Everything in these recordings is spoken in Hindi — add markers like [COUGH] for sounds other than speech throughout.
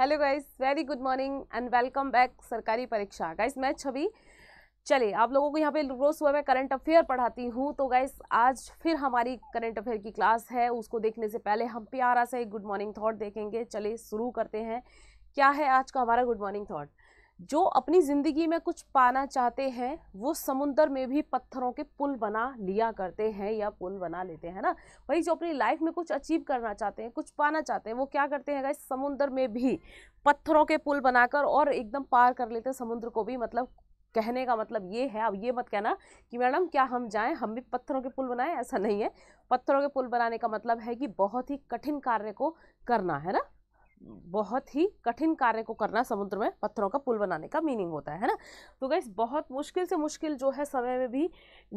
Hello guys very good morning and welcome back सरकारी परीक्षा गाइस मैं छवि चलिए आप लोगों को यहाँ पे रोज़ सुबह मैं करंट अफेयर पढ़ाती हूँ तो गाइस आज फिर हमारी करंट अफेयर की क्लास है उसको देखने से पहले हम प्यारा सा एक गुड मॉर्निंग थाट देखेंगे चलिए शुरू करते हैं क्या है आज का हमारा गुड मॉर्निंग थाट जो अपनी ज़िंदगी में कुछ पाना चाहते हैं वो समुंदर में भी पत्थरों के पुल बना लिया करते हैं या पुल बना लेते हैं ना वही जो अपनी लाइफ में कुछ अचीव करना चाहते हैं कुछ पाना चाहते हैं वो क्या करते हैं इस समुंदर में भी पत्थरों के पुल बनाकर और एकदम पार कर लेते हैं समुद्र को भी मतलब कहने का मतलब ये है अब ये मत कहना कि मैडम क्या हम जाएं हम भी पत्थरों के पुल बनाएं ऐसा नहीं है पत्थरों के पुल बनाने का मतलब है कि बहुत ही कठिन कार्य को करना है ना बहुत ही कठिन कार्य को करना समुद्र में पत्थरों का पुल बनाने का मीनिंग होता है है ना तो गैस बहुत मुश्किल से मुश्किल जो है समय में भी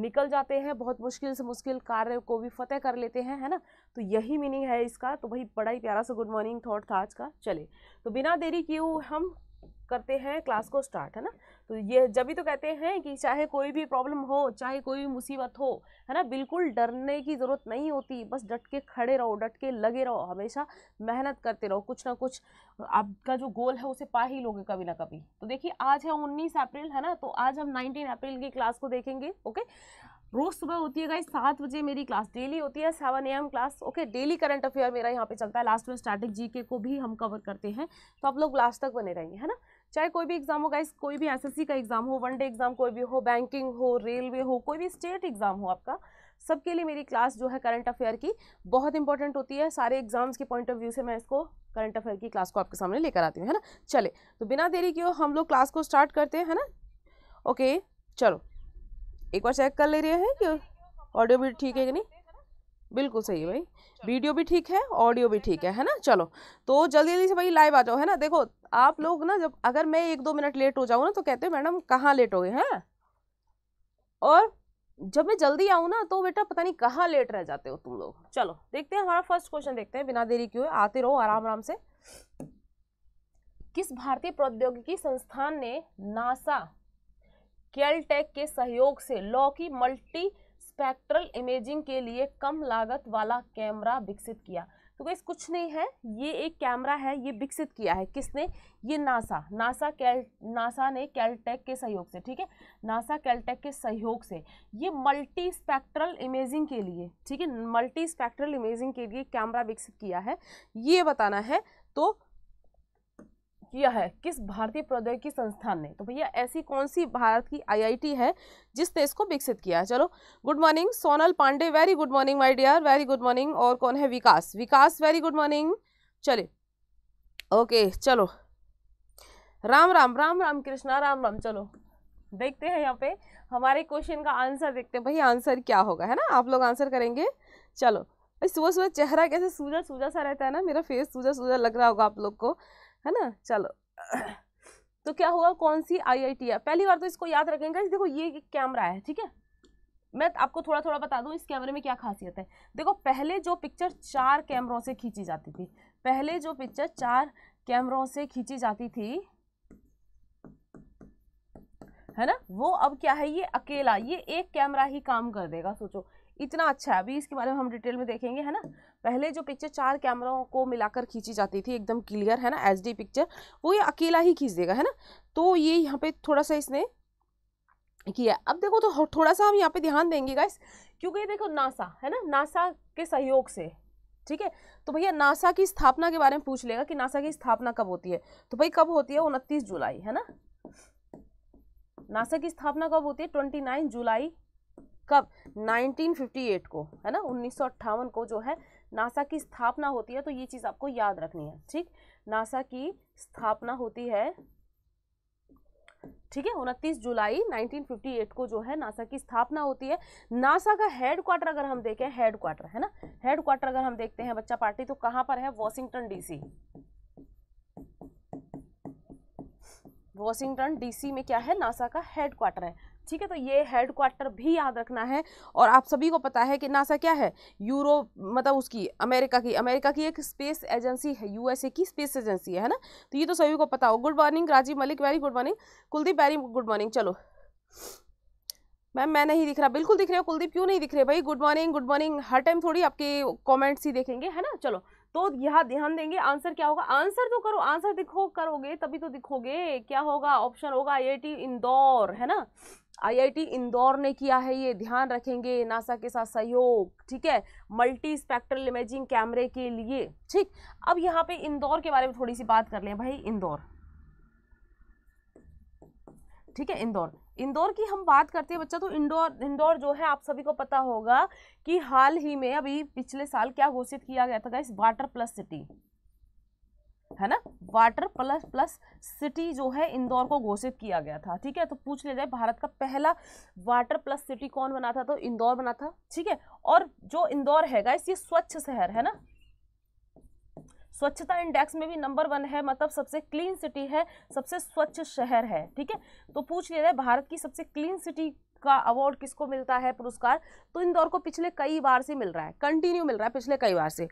निकल जाते हैं बहुत मुश्किल से मुश्किल कार्य को भी फतेह कर लेते हैं है ना तो यही मीनिंग है इसका तो भाई बड़ा ही प्यारा सा गुड मॉर्निंग थाट था आज का चले तो बिना देरी किए हम करते हैं क्लास को स्टार्ट है ना तो ये जब भी तो कहते हैं कि चाहे कोई भी प्रॉब्लम हो चाहे कोई भी मुसीबत हो है ना बिल्कुल डरने की ज़रूरत नहीं होती बस डट के खड़े रहो डट के लगे रहो हमेशा मेहनत करते रहो कुछ ना कुछ आपका जो गोल है उसे पा ही लोगे कभी ना कभी तो देखिए आज है उन्नीस अप्रैल है ना तो आज हम नाइनटीन अप्रैल की क्लास को देखेंगे ओके रोज सुबह होती है गाइस सात बजे मेरी क्लास डेली होती है seven M class okay daily current affair मेरा यहाँ पे चलता है लास्ट में स्टैटिक जीके को भी हम कवर करते हैं तो आप लोग लास्ट तक बने रहेंगे है ना चाहे कोई भी एग्जाम हो गाइस कोई भी एसएससी का एग्जाम हो वन डे एग्जाम कोई भी हो बैंकिंग हो रेलवे हो कोई भी स्टेट एग्जाम हो आपका सबके लिए मेरी क्लास जो है करंट अफेयर की बहुत इंपॉर्टेंट होती है सारे एग्जाम्स के पॉइंट ऑफ व्यू से मैं इसको करंट अफेयर की क्लास को आपके सामने लेकर आती हूँ है ना चले तो बिना देरी के हम लोग क्लास को स्टार्ट करते हैं है ना ओके चलो एक बार चेक कर ले रहे हैं कि ऑडियो भी ठीक है कि नहीं बिल्कुल सही है भाई वीडियो भी ठीक है ऑडियो भी ठीक है है ना चलो तो जल्दी जल्दी से भाई लाइव आ जाओ है ना देखो आप लोग ना जब अगर मैं एक दो मिनट लेट हो जाऊँ ना तो कहते हैं मैडम कहाँ लेट हो गए हैं हाँ? और जब मैं जल्दी आऊँ ना तो बेटा पता नहीं कहाँ लेट रह जाते हो तुम लोग चलो देखते हैं हमारा फर्स्ट क्वेश्चन देखते हैं बिना देरी क्यों आते रहो आराम आराम से किस भारतीय प्रौद्योगिकी संस्थान ने नासा केलटेक के सहयोग से लॉ की मल्टी स्पेक्ट्रल इमेजिंग के लिए कम लागत वाला कैमरा विकसित किया तो गैस कुछ नहीं है ये एक कैमरा है ये विकसित किया है किसने ये नासा नासा कैल नासा ने कैलटेक के सहयोग से ठीक है नासा कैलटेक के सहयोग से ये मल्टी स्पेक्ट्रल इमेजिंग के लिए ठीक है मल्टी स्पेक्ट्रल इमेजिंग के लिए कैमरा विकसित किया है ये बताना है तो किया है किस भारतीय प्रौद्योगिकी संस्थान ने तो भैया ऐसी कौन सी भारत की आईआईटी है जिसने इसको विकसित किया है चलो good morning Sonal Pandey very good morning my dear very good morning और कौन है Vikas Vikas very good morning चले ओके चलो राम राम राम राम कृष्णा राम राम चलो देखते हैं यहाँ पे हमारे क्वेश्चन का आंसर देखते हैं भाई आंसर क्या होगा है ना आप लोग आंसर करेंगे चलो सुबह सुबह चेहरा कैसे सूजा सूजा सा रहता है ना मेरा फेस सूजा सूजा लग रहा होगा आप लोग को है ना चलो तो क्या हुआ कौन सी आई आई टी है पहली बार तो इसको याद रखेंगे देखो ये कैमरा है ठीक है मैं आपको थोड़ा थोड़ा बता दूं इस कैमरे में क्या खासियत है देखो पहले जो पिक्चर चार कैमरों से खींची जाती थी पहले जो पिक्चर चार कैमरों से खींची जाती थी है ना वो अब क्या है ये अकेला ये एक कैमरा ही काम कर देगा सोचो इतना अच्छा है अभी इसके बारे में हम डिटेल में देखेंगे है ना पहले जो पिक्चर चार कैमरों को मिलाकर खींची जाती थी एकदम क्लियर है ना एच पिक्चर वो ये अकेला ही खींच देगा है ना तो ये यहाँ पे थोड़ा सा इसने किया अब देखो तो थोड़ा सा हम यहाँ पे ध्यान देंगे गाइस क्योंकि देखो नासा है ना नासा के सहयोग से ठीक है तो भैया नासा की स्थापना के बारे में पूछ लेगा कि नासा की स्थापना कब होती है तो भाई कब होती है उनतीस जुलाई है ना नासा की स्थापना कब होती है ट्वेंटी नाइन जुलाई कब 1958 को है ना उन्नीस को जो है नासा की स्थापना होती है तो ये चीज़ आपको याद रखनी है ठीक नासा की स्थापना होती है ठीक है उनतीस जुलाई 1958 को जो है नासा की स्थापना होती है नासा का हेड क्वार्टर अगर हम देखें हेड क्वार्टर है ना हेड क्वार्टर अगर हम देखते हैं बच्चा पार्टी तो कहां पर है वॉशिंगटन डीसी वॉशिंगटन डीसी में क्या है नासा का हेड क्वार्टर है ठीक है तो ये हेड क्वार्टर भी याद रखना है और आप सभी को पता है कि नासा क्या है यूरो मतलब उसकी अमेरिका की अमेरिका की एक स्पेस एजेंसी है यूएसए की स्पेस एजेंसी है ना तो ये तो सभी को पता हो good morning Rajeev Malik very good morning Kuldeep very good morning चलो मैम मैं नहीं दिख रहा बिल्कुल दिख रहे हो कुलदीप क्यों नहीं दिख रहे भाई गुड मॉर्निंग गुड मॉर्निंग हर टाइम थोड़ी आपके कॉमेंट्स ही देखेंगे है ना चलो तो यहाँ ध्यान देंगे आंसर क्या होगा आंसर तो करो आंसर दिखो करोगे तभी तो दिखोगे क्या होगा ऑप्शन होगा आईआईटी इंदौर है ना आईआईटी इंदौर ने किया है ये ध्यान रखेंगे नासा के साथ सहयोग ठीक है मल्टी स्पेक्ट्रल इमेजिंग कैमरे के लिए ठीक अब यहाँ पे इंदौर के बारे में थोड़ी सी बात कर लें भाई इंदौर ठीक है इंदौर इंदौर की हम बात करते हैं बच्चा तो इंदौर इंदौर जो है आप सभी को पता होगा कि हाल ही में अभी पिछले साल क्या घोषित किया गया था इस वाटर प्लस सिटी है ना वाटर प्लस प्लस सिटी जो है इंदौर को घोषित किया गया था ठीक है तो पूछ लिया जाए भारत का पहला वाटर प्लस सिटी कौन बना था तो इंदौर बना था ठीक है और जो इंदौर है गाइस ये स्वच्छ शहर है ना स्वच्छता इंडेक्स में भी नंबर वन है मतलब सबसे क्लीन सिटी है सबसे स्वच्छ शहर है ठीक है तो पूछ लिया जाए भारत की सबसे क्लीन सिटी का अवार्ड किसको मिलता है पुरस्कार तो इंदौर को पिछले कई बार से मिल रहा है कंटिन्यू मिल रहा है पिछले कई बार से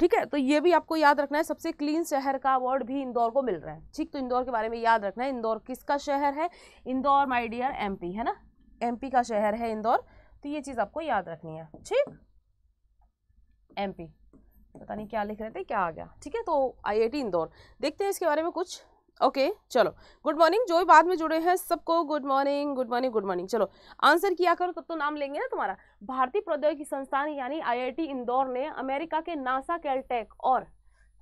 ठीक है तो ये भी आपको याद रखना है सबसे क्लीन शहर का अवार्ड भी इंदौर को मिल रहा है ठीक तो इंदौर के बारे में याद रखना है इंदौर किसका शहर है इंदौर माई डियर एम है ना एम का शहर है इंदौर तो ये चीज़ आपको याद रखनी है ठीक एम पता नहीं क्या लिख रहे थे क्या आ गया ठीक है तो आईआईटी इंदौर देखते हैं इसके बारे में कुछ ओके okay, चलो गुड मॉर्निंग जो भी बाद में जुड़े हैं सबको good morning good morning good morning चलो आंसर किया करो तब तो नाम लेंगे ना तुम्हारा भारतीय प्रौद्योगिकी संस्थान यानी आईआईटी इंदौर ने अमेरिका के नासा कैलटेक और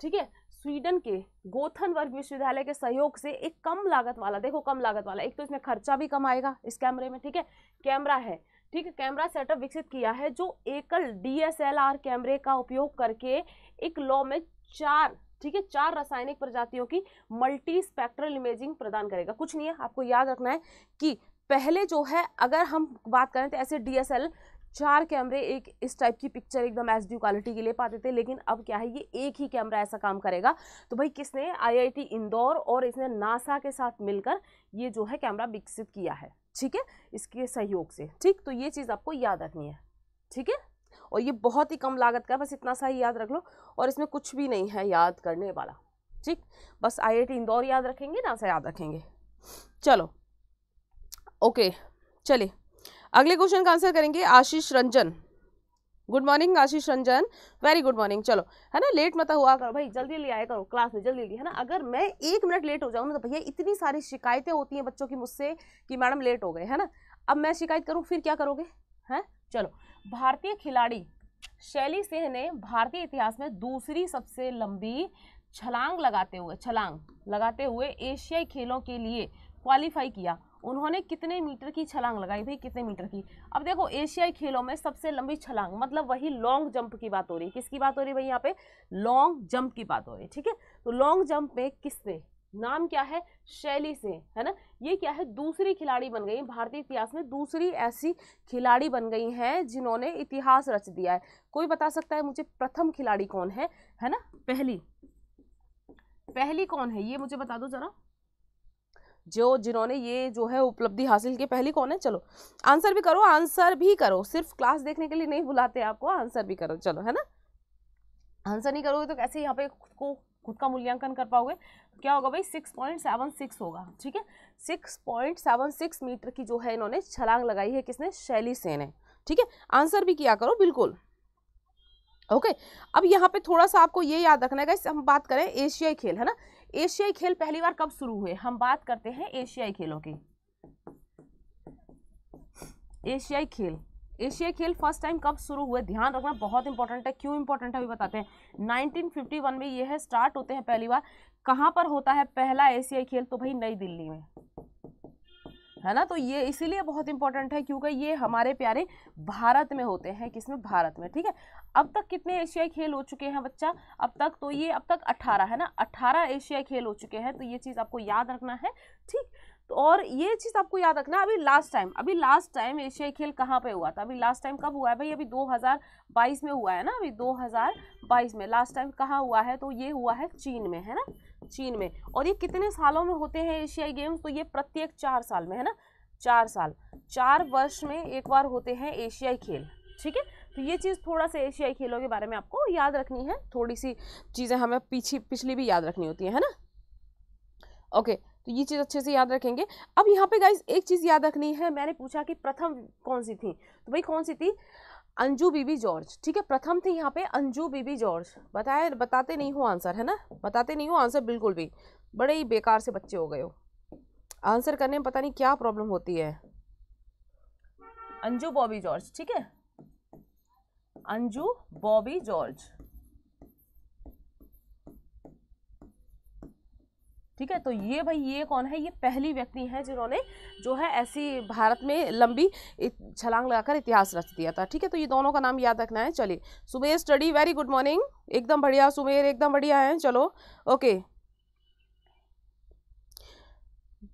ठीक है स्वीडन के गोथन वर्ग विश्वविद्यालय के सहयोग से एक कम लागत वाला देखो कम लागत वाला एक तो इसमें खर्चा भी कम आएगा इस कैमरे में ठीक है कैमरा है ठीक है कैमरा सेटअप विकसित किया है जो एकल डीएसएलआर कैमरे का उपयोग करके एक लॉ में चार ठीक है चार रासायनिक प्रजातियों की मल्टी स्पेक्ट्रल इमेजिंग प्रदान करेगा कुछ नहीं है आपको याद रखना है कि पहले जो है अगर हम बात करें तो ऐसे डीएसएल चार कैमरे एक इस टाइप की पिक्चर एकदम एस डी क्वालिटी के लिए पाते थे लेकिन अब क्या है ये एक ही कैमरा ऐसा काम करेगा तो भाई किसने आईआईटी इंदौर और इसने नासा के साथ मिलकर ये जो है कैमरा विकसित किया है ठीक है इसके सहयोग से ठीक तो ये चीज़ आपको याद रखनी है ठीक है और ये बहुत ही कम लागत का है बस इतना सा ही याद रख लो और इसमें कुछ भी नहीं है याद करने वाला ठीक बस आई इंदौर याद रखेंगे ना याद रखेंगे चलो ओके चलिए अगले क्वेश्चन का आंसर करेंगे Ashish Ranjan good morning Ashish Ranjan very good morning चलो है ना लेट मत हुआ करो भाई जल्दी ले आया करो क्लास में जल्दी है ना अगर मैं एक मिनट लेट हो जाऊँ ना तो भैया इतनी सारी शिकायतें होती हैं बच्चों की मुझसे कि मैडम लेट हो गए है ना अब मैं शिकायत करूँ फिर क्या करोगे हैं चलो भारतीय खिलाड़ी शैली सिंह ने भारतीय इतिहास में दूसरी सबसे लंबी छलांग लगाते हुए छलांग लगाते हुए एशियाई खेलों के लिए क्वालिफाई किया उन्होंने कितने मीटर की छलांग लगाई भाई कितने मीटर की अब देखो एशियाई खेलों में सबसे लंबी छलांग मतलब वही लॉन्ग जंप की बात हो रही है किसकी बात हो रही है भाई यहाँ पे लॉन्ग जंप की बात हो रही है ठीक है तो लॉन्ग जंप में किससे नाम क्या है शैली से है ना ये क्या है दूसरी खिलाड़ी बन गई भारतीय इतिहास में दूसरी ऐसी खिलाड़ी बन गई हैं जिन्होंने इतिहास रच दिया है कोई बता सकता है मुझे प्रथम खिलाड़ी कौन है है ना पहली पहली कौन है ये मुझे बता दो जरा जो जिन्होंने ये जो है उपलब्धि हासिल की पहली कौन है चलो आंसर भी करो आंसर भी करो सिर्फ क्लास देखने के लिए नहीं बुलाते आपको आंसर भी करो चलो है ना आंसर नहीं करोगे तो कैसे यहाँ पे खुद को खुद का मूल्यांकन कर पाओगे तो क्या होगा भाई सिक्स पॉइंट सेवन सिक्स होगा ठीक है six point seven six metre की जो है इन्होंने छलांग लगाई है किसने शैली से ने ठीक है आंसर भी किया करो बिल्कुल ओके अब यहाँ पे थोड़ा सा आपको ये याद रखना है हम बात करें एशियाई खेल है ना एशियाई खेल पहली बार कब शुरू हुए हम बात करते हैं एशियाई खेलों की एशियाई खेल एशियाई खेल फर्स्ट टाइम कब शुरू हुए ध्यान रखना बहुत इंपॉर्टेंट है क्यों इंपॉर्टेंट है अभी बताते हैं 1951 में यह स्टार्ट होते हैं पहली बार कहाँ पर होता है पहला एशियाई खेल तो भाई नई दिल्ली में है ना तो ये इसीलिए बहुत इंपॉर्टेंट है क्योंकि ये हमारे प्यारे भारत में होते हैं किसमें भारत में ठीक है अब तक कितने एशियाई खेल हो चुके हैं बच्चा अब तक तो ये अब तक अट्ठारह है ना अट्ठारह एशियाई खेल हो चुके हैं तो ये चीज़ आपको याद रखना है ठीक तो और ये चीज़ आपको याद रखना अभी लास्ट टाइम अभी लास्ट टाइम एशियाई खेल कहाँ पे हुआ था अभी लास्ट टाइम कब हुआ है भाई अभी 2022 में हुआ है ना अभी 2022 में लास्ट टाइम कहाँ हुआ है तो ये हुआ है चीन में है ना चीन में और ये कितने सालों में होते हैं एशियाई गेम्स तो ये प्रत्येक चार साल में है ना चार साल चार वर्ष में एक बार होते हैं एशियाई खेल ठीक है तो ये चीज़ थोड़ा सा एशियाई खेलों के बारे में आपको याद रखनी है थोड़ी सी चीज़ें हमें पीछे पिछली भी याद रखनी होती है, ना ओके okay. तो ये चीज़ अच्छे से याद रखेंगे अब यहाँ पे गाइज एक चीज़ याद रखनी है मैंने पूछा कि प्रथम कौन सी थी तो भाई कौन सी थी अंजू बीबी जॉर्ज ठीक है प्रथम थी यहाँ पे अंजू बीबी जॉर्ज बताए बताते नहीं हो आंसर है ना बताते नहीं हो आंसर बिल्कुल भी बड़े ही बेकार से बच्चे हो गए हो आंसर करने में पता नहीं क्या प्रॉब्लम होती है अंजू बॉबी जॉर्ज ठीक है अंजू बॉबी जॉर्ज ठीक है तो ये भाई ये कौन है ये पहली व्यक्ति है जिन्होंने जो है ऐसी भारत में लंबी छलांग लगाकर इतिहास रच दिया था ठीक है तो ये दोनों का नाम याद रखना है चलिए Sumer study very good morning एकदम बढ़िया सुमेर एकदम बढ़िया है चलो ओके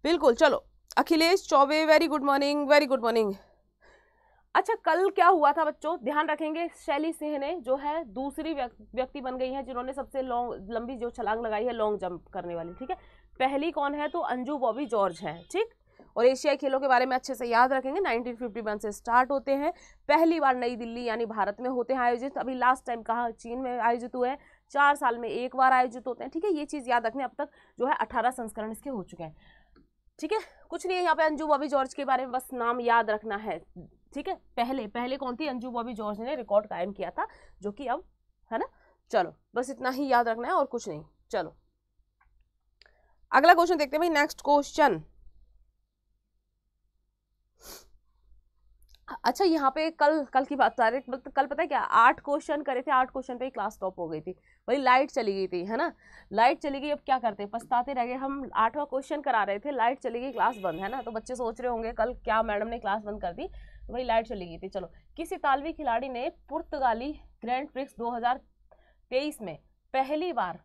बिल्कुल चलो Akhilesh Choubey very good morning very good morning अच्छा कल क्या हुआ था बच्चों ध्यान रखेंगे शैली सिंह ने जो है दूसरी व्यक्ति बन गई है जिन्होंने सबसे लॉन्ग लंबी जो छलांग लगाई है लॉन्ग जंप करने वाली ठीक है पहली कौन है तो अंजू बॉबी जॉर्ज है ठीक और एशियाई खेलों के बारे में अच्छे से याद रखेंगे 1951 से स्टार्ट होते हैं पहली बार नई दिल्ली यानी भारत में होते हैं आयोजित अभी लास्ट टाइम कहा चीन में आयोजित हुए हैं चार साल में एक बार आयोजित होते हैं ठीक है ये चीज़ याद रखने अब तक जो है अठारह संस्करण इसके हो चुके हैं ठीक है कुछ नहीं है यहाँ पे अंजू बॉबी जॉर्ज के बारे में बस नाम याद रखना है ठीक है पहले पहले कौन थी अंजू बॉबी जॉर्ज ने रिकॉर्ड कायम किया था जो कि अब है ना चलो बस इतना ही याद रखना है और कुछ नहीं चलो अगला क्वेश्चन देखते हैं भाई नेक्स्ट क्वेश्चन अच्छा यहाँ पे कल कल की बात सारे मतलब कल पता है क्या आठ क्वेश्चन करे थे आठ क्वेश्चन पे ही क्लास स्टॉप हो गई थी भाई लाइट चली गई थी है ना लाइट चली गई अब क्या करते हैं पछताते रह गए हम आठवां क्वेश्चन करा रहे थे लाइट चली गई क्लास बंद है ना तो बच्चे सोच रहे होंगे कल क्या मैडम ने क्लास बंद कर दी तो भाई लाइट चली गई थी चलो किस इतालवी खिलाड़ी ने पुर्तगाली ग्रैंड प्रिक्स दो में पहली बार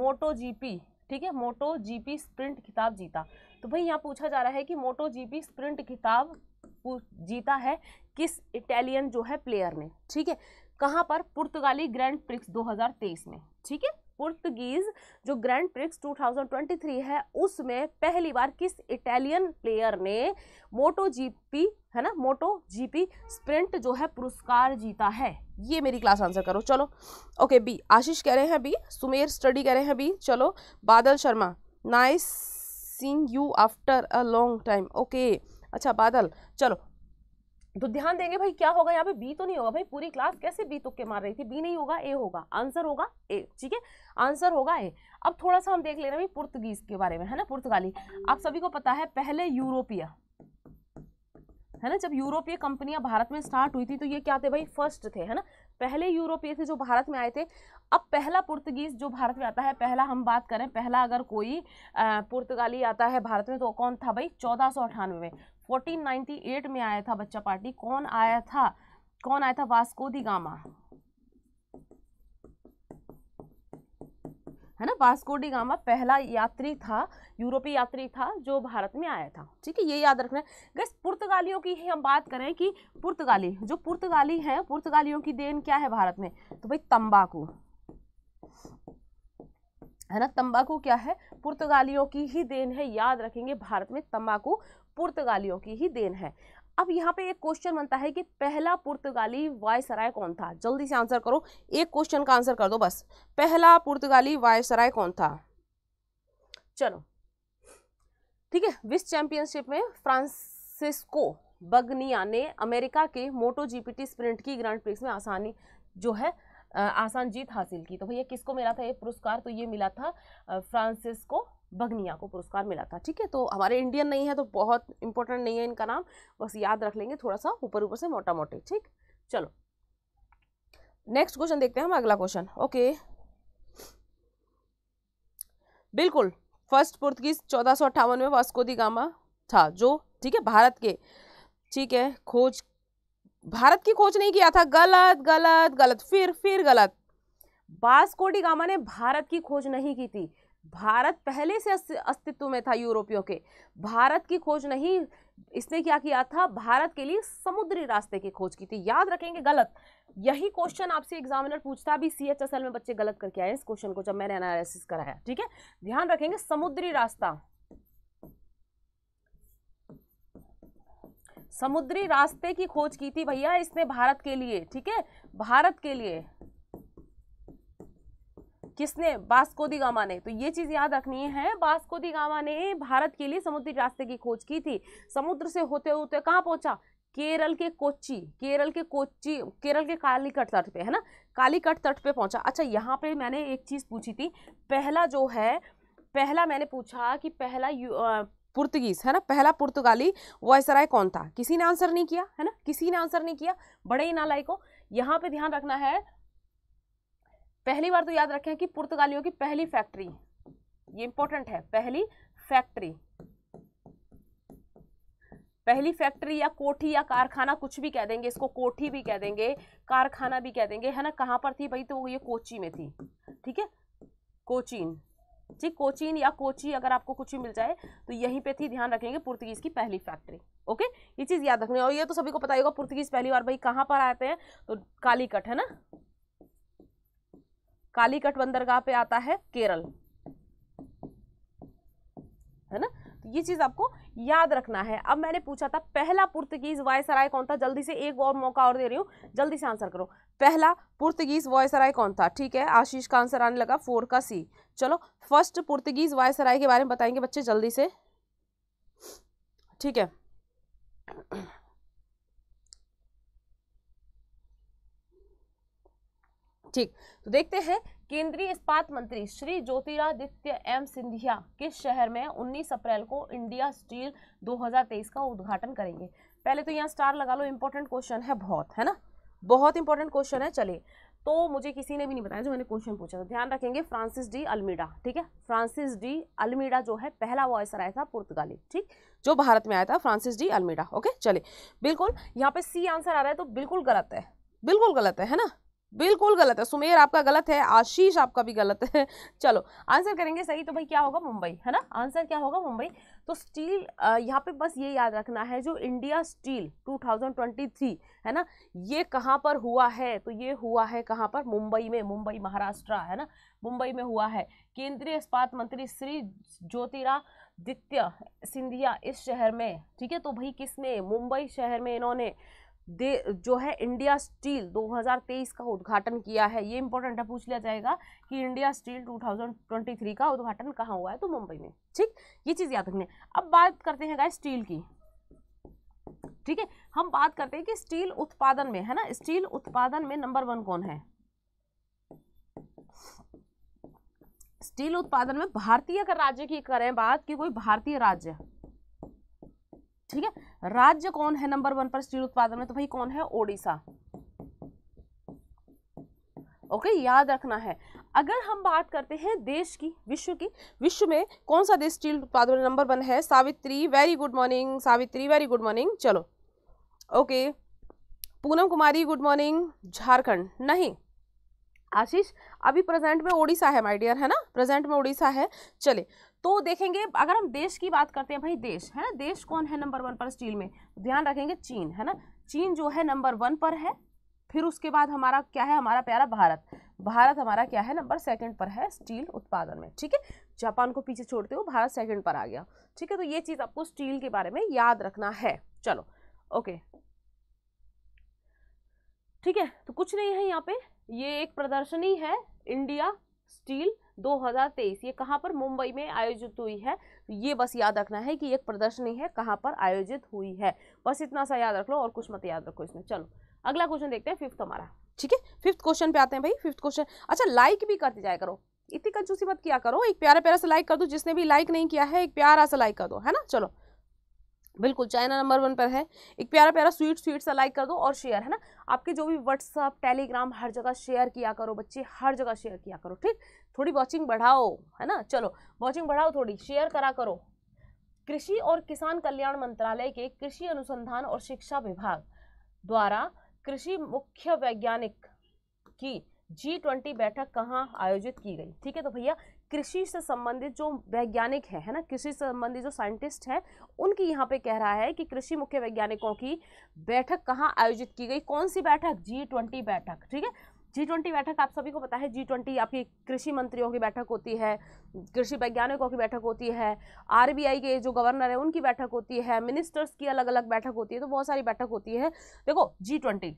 मोटो जीपी ठीक है मोटो जीपी स्प्रिंट खिताब जीता तो भाई यहाँ पूछा जा रहा है कि मोटो जीपी स्प्रिंट खिताब जीता है किस इटालियन जो है प्लेयर ने ठीक है कहाँ पर पुर्तगाली ग्रैंड प्रिक्स 2023 में ठीक है पुर्तगीज जो ग्रैंड प्रिक्स 2023 है उसमें पहली बार किस इटालियन प्लेयर ने मोटो जीपी है ना मोटो जीपी स्प्रिंट जो है पुरस्कार जीता है ये मेरी क्लास आंसर करो चलो ओके बी आशीष कह रहे हैं बी सुमेर स्टडी कह रहे हैं बी चलो Badal Sharma nice seeing you after a long time okay अच्छा बादल चलो तो ध्यान देंगे भाई क्या होगा यहाँ पे बी तो नहीं होगा भाई पूरी क्लास कैसे बी तुक्के मार रही थी बी नहीं होगा ए होगा आंसर होगा ए ठीक है आंसर होगा ए अब थोड़ा सा हम देख ले रहे हैं पुर्तगीज के बारे में है ना पुर्तगाली आप सभी को पता है पहले यूरोपीय है ना जब यूरोपीय कंपनियां भारत में स्टार्ट हुई थी तो ये क्या थे भाई फर्स्ट थे है ना पहले यूरोपीय थे जो भारत में आए थे अब पहला पुर्तगीज जो भारत में आता है पहला हम बात करें पहला अगर कोई पुर्तगाली आता है भारत में तो कौन था भाई चौदह में 1498 में आया था बच्चा पार्टी कौन आया था कौन आया था वास्को दी गामा है ना वास्को डी गामा पहला यात्री था यूरोपीय यात्री था जो भारत में आया था ठीक है ये याद रखना है पुर्तगालियों की ही हम बात करें कि पुर्तगाली जो पुर्तगाली हैं पुर्तगालियों की देन क्या है भारत में तो भाई तंबाकू है ना तंबाकू क्या है पुर्तगालियों की ही देन है याद रखेंगे भारत में तंबाकू पुर्तगालियों की ही देन है अब यहाँ पे एक क्वेश्चन बनता है कि पहला पुर्तगाली वायसराय कौन था जल्दी से आंसर करो एक क्वेश्चन का आंसर कर दो बस पहला पुर्तगाली वायसराय कौन था चलो ठीक है विश्व चैंपियनशिप में फ्रांसिस्को बगनिया ने अमेरिका के मोटो जीपीटी स्प्रिंट की ग्रैंड प्रिक्स में आसानी जो है आसान जीत हासिल की तो भैया किसको मिला था ये पुरस्कार तो ये मिला था फ्रांसिस्को बगनिया को पुरस्कार मिला था ठीक है तो हमारे इंडियन नहीं है तो बहुत इंपॉर्टेंट नहीं है इनका नाम बस याद रख लेंगे थोड़ा सा ऊपर ऊपर से मोटा मोटी ठीक चलो नेक्स्ट क्वेश्चन देखते हैं हम अगला क्वेश्चन ओके बिल्कुल फर्स्ट पुर्तगीज चौदह में वास्को दी गामा था जो ठीक है भारत के ठीक है खोज भारत की खोज नहीं किया था गलत गलत गलत फिर फिर गलत बास्को डी गामा ने भारत की खोज नहीं की थी भारत पहले से अस्तित्व में था यूरोपियों के भारत की खोज नहीं इसने क्या किया था भारत के लिए समुद्री रास्ते की खोज की थी याद रखेंगे गलत यही क्वेश्चन आपसे एग्जामिनर पूछता भी सी एच एस एल में बच्चे गलत करके आए इस क्वेश्चन को जब मैंने एनालिसिस कराया ठीक है ध्यान रखेंगे समुद्री रास्ता समुद्री रास्ते की खोज की थी भैया इसने भारत के लिए ठीक है भारत के लिए किसने बास्को दी गामा ने तो ये चीज़ याद रखनी है बास्को दी गामा ने भारत के लिए समुद्री रास्ते की खोज की थी समुद्र से होते होते कहाँ पहुँचा केरल के कोच्ची केरल के कोच्ची केरल के कालीकट तट पे है ना कालीकट तट पे पहुंचा अच्छा यहाँ पे मैंने एक चीज़ पूछी थी पहला जो है पहला मैंने पूछा कि पहला पुर्तगीज है ना पहला पुर्तगाली वायसराय कौन था किसी ने आंसर नहीं किया है ना किसी ने आंसर नहीं किया बड़े ही नालाई को यहाँ पे ध्यान रखना है पहली बार तो याद रखें कि पुर्तगालियों की पहली फैक्ट्री ये इंपॉर्टेंट है पहली फैक्ट्री पहली फैक्ट्री या कोठी या कारखाना कुछ भी कह देंगे इसको कोठी भी कह देंगे कारखाना भी कह देंगे है ना कहां पर थी भाई तो ये कोची में थी ठीक है कोचीन ठीक कोचीन या कोची अगर आपको कुछ भी मिल जाए तो यहीं पे थी ध्यान रखेंगे पुर्तगीज की पहली फैक्ट्री ओके ये चीज़ याद रखनी और ये तो सभी को पता होगा पुर्तगीज पहली बार भाई कहां पर आते हैं तो कालीकट है ना कालीकट बंदरगाह पे आता है केरल है ना तो ये चीज आपको याद रखना है अब मैंने पूछा था पहला पुर्तगीज वायसराय कौन था जल्दी से एक और मौका और दे रही हूँ जल्दी से आंसर करो पहला पुर्तगीज वायसराय कौन था ठीक है आशीष का आंसर आने लगा फोर का सी चलो फर्स्ट पुर्तगीज वायसराय के बारे में बताएंगे बच्चे जल्दी से ठीक है ठीक तो देखते हैं केंद्रीय इस्पात मंत्री श्री ज्योतिरादित्य एम सिंधिया किस शहर में 19 अप्रैल को इंडिया स्टील 2023 का उद्घाटन करेंगे पहले तो यहाँ स्टार लगा लो इंपॉर्टेंट क्वेश्चन है बहुत है ना बहुत इंपॉर्टेंट क्वेश्चन है चलिए तो मुझे किसी ने भी नहीं बताया जो मैंने क्वेश्चन पूछा था ध्यान रखेंगे फ्रांसिस डी अल्मीडा ठीक है फ्रांसिस डी अल्मीडा जो है पहला वॉयस आया था पुर्तगाली ठीक जो भारत में आया था फ्रांसिस डी अल्मीडा ओके चलिए बिल्कुल यहाँ पे सी आंसर आ रहा है तो बिल्कुल गलत है बिल्कुल गलत है है ना बिल्कुल गलत है सुमेर आपका गलत है आशीष आपका भी गलत है [LAUGHS] चलो आंसर करेंगे सही तो भाई क्या होगा मुंबई है ना आंसर क्या होगा मुंबई तो स्टील यहाँ पे बस ये याद रखना है जो इंडिया स्टील 2023 है ना ये कहाँ पर हुआ है तो ये हुआ है कहाँ पर मुंबई में मुंबई महाराष्ट्र है ना मुंबई में हुआ है केंद्रीय इस्पात मंत्री श्री ज्योतिरादित्य सिंधिया इस शहर में ठीक है तो भाई किस में मुंबई शहर में इन्होंने दे जो है इंडिया स्टील 2023 का उद्घाटन किया है ये इंपॉर्टेंट है पूछ लिया जाएगा कि इंडिया स्टील 2023 का उद्घाटन कहाँ हुआ है तो मुंबई में ठीक ये चीज़ याद रखनी अब बात करते हैं गाय स्टील की ठीक है हम बात करते हैं कि स्टील उत्पादन में है ना स्टील उत्पादन में नंबर वन कौन है स्टील उत्पादन में भारतीय का राज्य की करें बात कि कोई भारतीय राज्य ठीक है राज्य कौन है नंबर वन पर स्टील उत्पादन में तो भाई कौन है ओडिशा ओके okay, याद रखना है अगर हम बात करते हैं देश की विश्व की विश्व में कौन सा देश स्टील उत्पादन में नंबर वन है Savitri very good morning Savitri very good morning चलो okay okay, Poonam Kumari good morning Jharkhand नहीं आशीष अभी प्रेजेंट में ओडिशा है माय डियर है ना प्रेजेंट में ओडिशा है चले तो देखेंगे अगर हम देश की बात करते हैं भाई देश है ना देश कौन है नंबर वन पर स्टील में ध्यान रखेंगे चीन है ना चीन जो है नंबर वन पर है फिर उसके बाद हमारा क्या है हमारा प्यारा भारत भारत हमारा क्या है नंबर सेकंड पर है स्टील उत्पादन में ठीक है जापान को पीछे छोड़ते हो भारत सेकंड पर आ गया ठीक है तो ये चीज़ आपको स्टील के बारे में याद रखना है चलो ओके ठीक है तो कुछ नहीं है यहाँ पे ये एक प्रदर्शनी है इंडिया स्टील 2023 ये कहाँ पर मुंबई में आयोजित हुई है तो ये बस याद रखना है कि एक प्रदर्शनी है कहाँ पर आयोजित हुई है बस इतना सा याद रख लो और कुछ मत याद रखो इसमें चलो अगला क्वेश्चन देखते हैं फिफ्थ हमारा ठीक है फिफ्थ क्वेश्चन पे आते हैं भाई फिफ्थ क्वेश्चन अच्छा लाइक भी करते जाए करो इतनी कंजूसी मत किया करो एक प्यारा प्यारा सा लाइक कर दो जिसने भी लाइक नहीं किया है एक प्यारा सा लाइक कर दो है ना चलो बिल्कुल चाइना नंबर वन पर है एक प्यारा प्यारा स्वीट स्वीट सा लाइक कर दो और शेयर है ना आपके जो भी व्हाट्सअप टेलीग्राम हर जगह शेयर किया करो बच्चे हर जगह शेयर किया करो ठीक थोड़ी वॉचिंग बढ़ाओ है ना चलो वॉचिंग बढ़ाओ थोड़ी शेयर करा करो कृषि और किसान कल्याण मंत्रालय के कृषि अनुसंधान और शिक्षा विभाग द्वारा कृषि मुख्य वैज्ञानिक की जी ट्वेंटी बैठक कहाँ आयोजित की गई ठीक है तो भैया कृषि से संबंधित जो वैज्ञानिक है है ना कृषि से संबंधित जो साइंटिस्ट हैं उनकी यहाँ पे कह रहा है कि कृषि मुख्य वैज्ञानिकों की बैठक कहाँ आयोजित की गई कौन सी बैठक जी ट्वेंटी बैठक ठीक है जी ट्वेंटी बैठक आप सभी को पता है जी ट्वेंटी आपकी कृषि मंत्रियों की बैठक होती है कृषि वैज्ञानिकों की बैठक होती है आरबीआई के जो गवर्नर है उनकी बैठक होती है मिनिस्टर्स की अलग अलग बैठक होती है तो बहुत सारी बैठक होती है देखो जी ट्वेंटी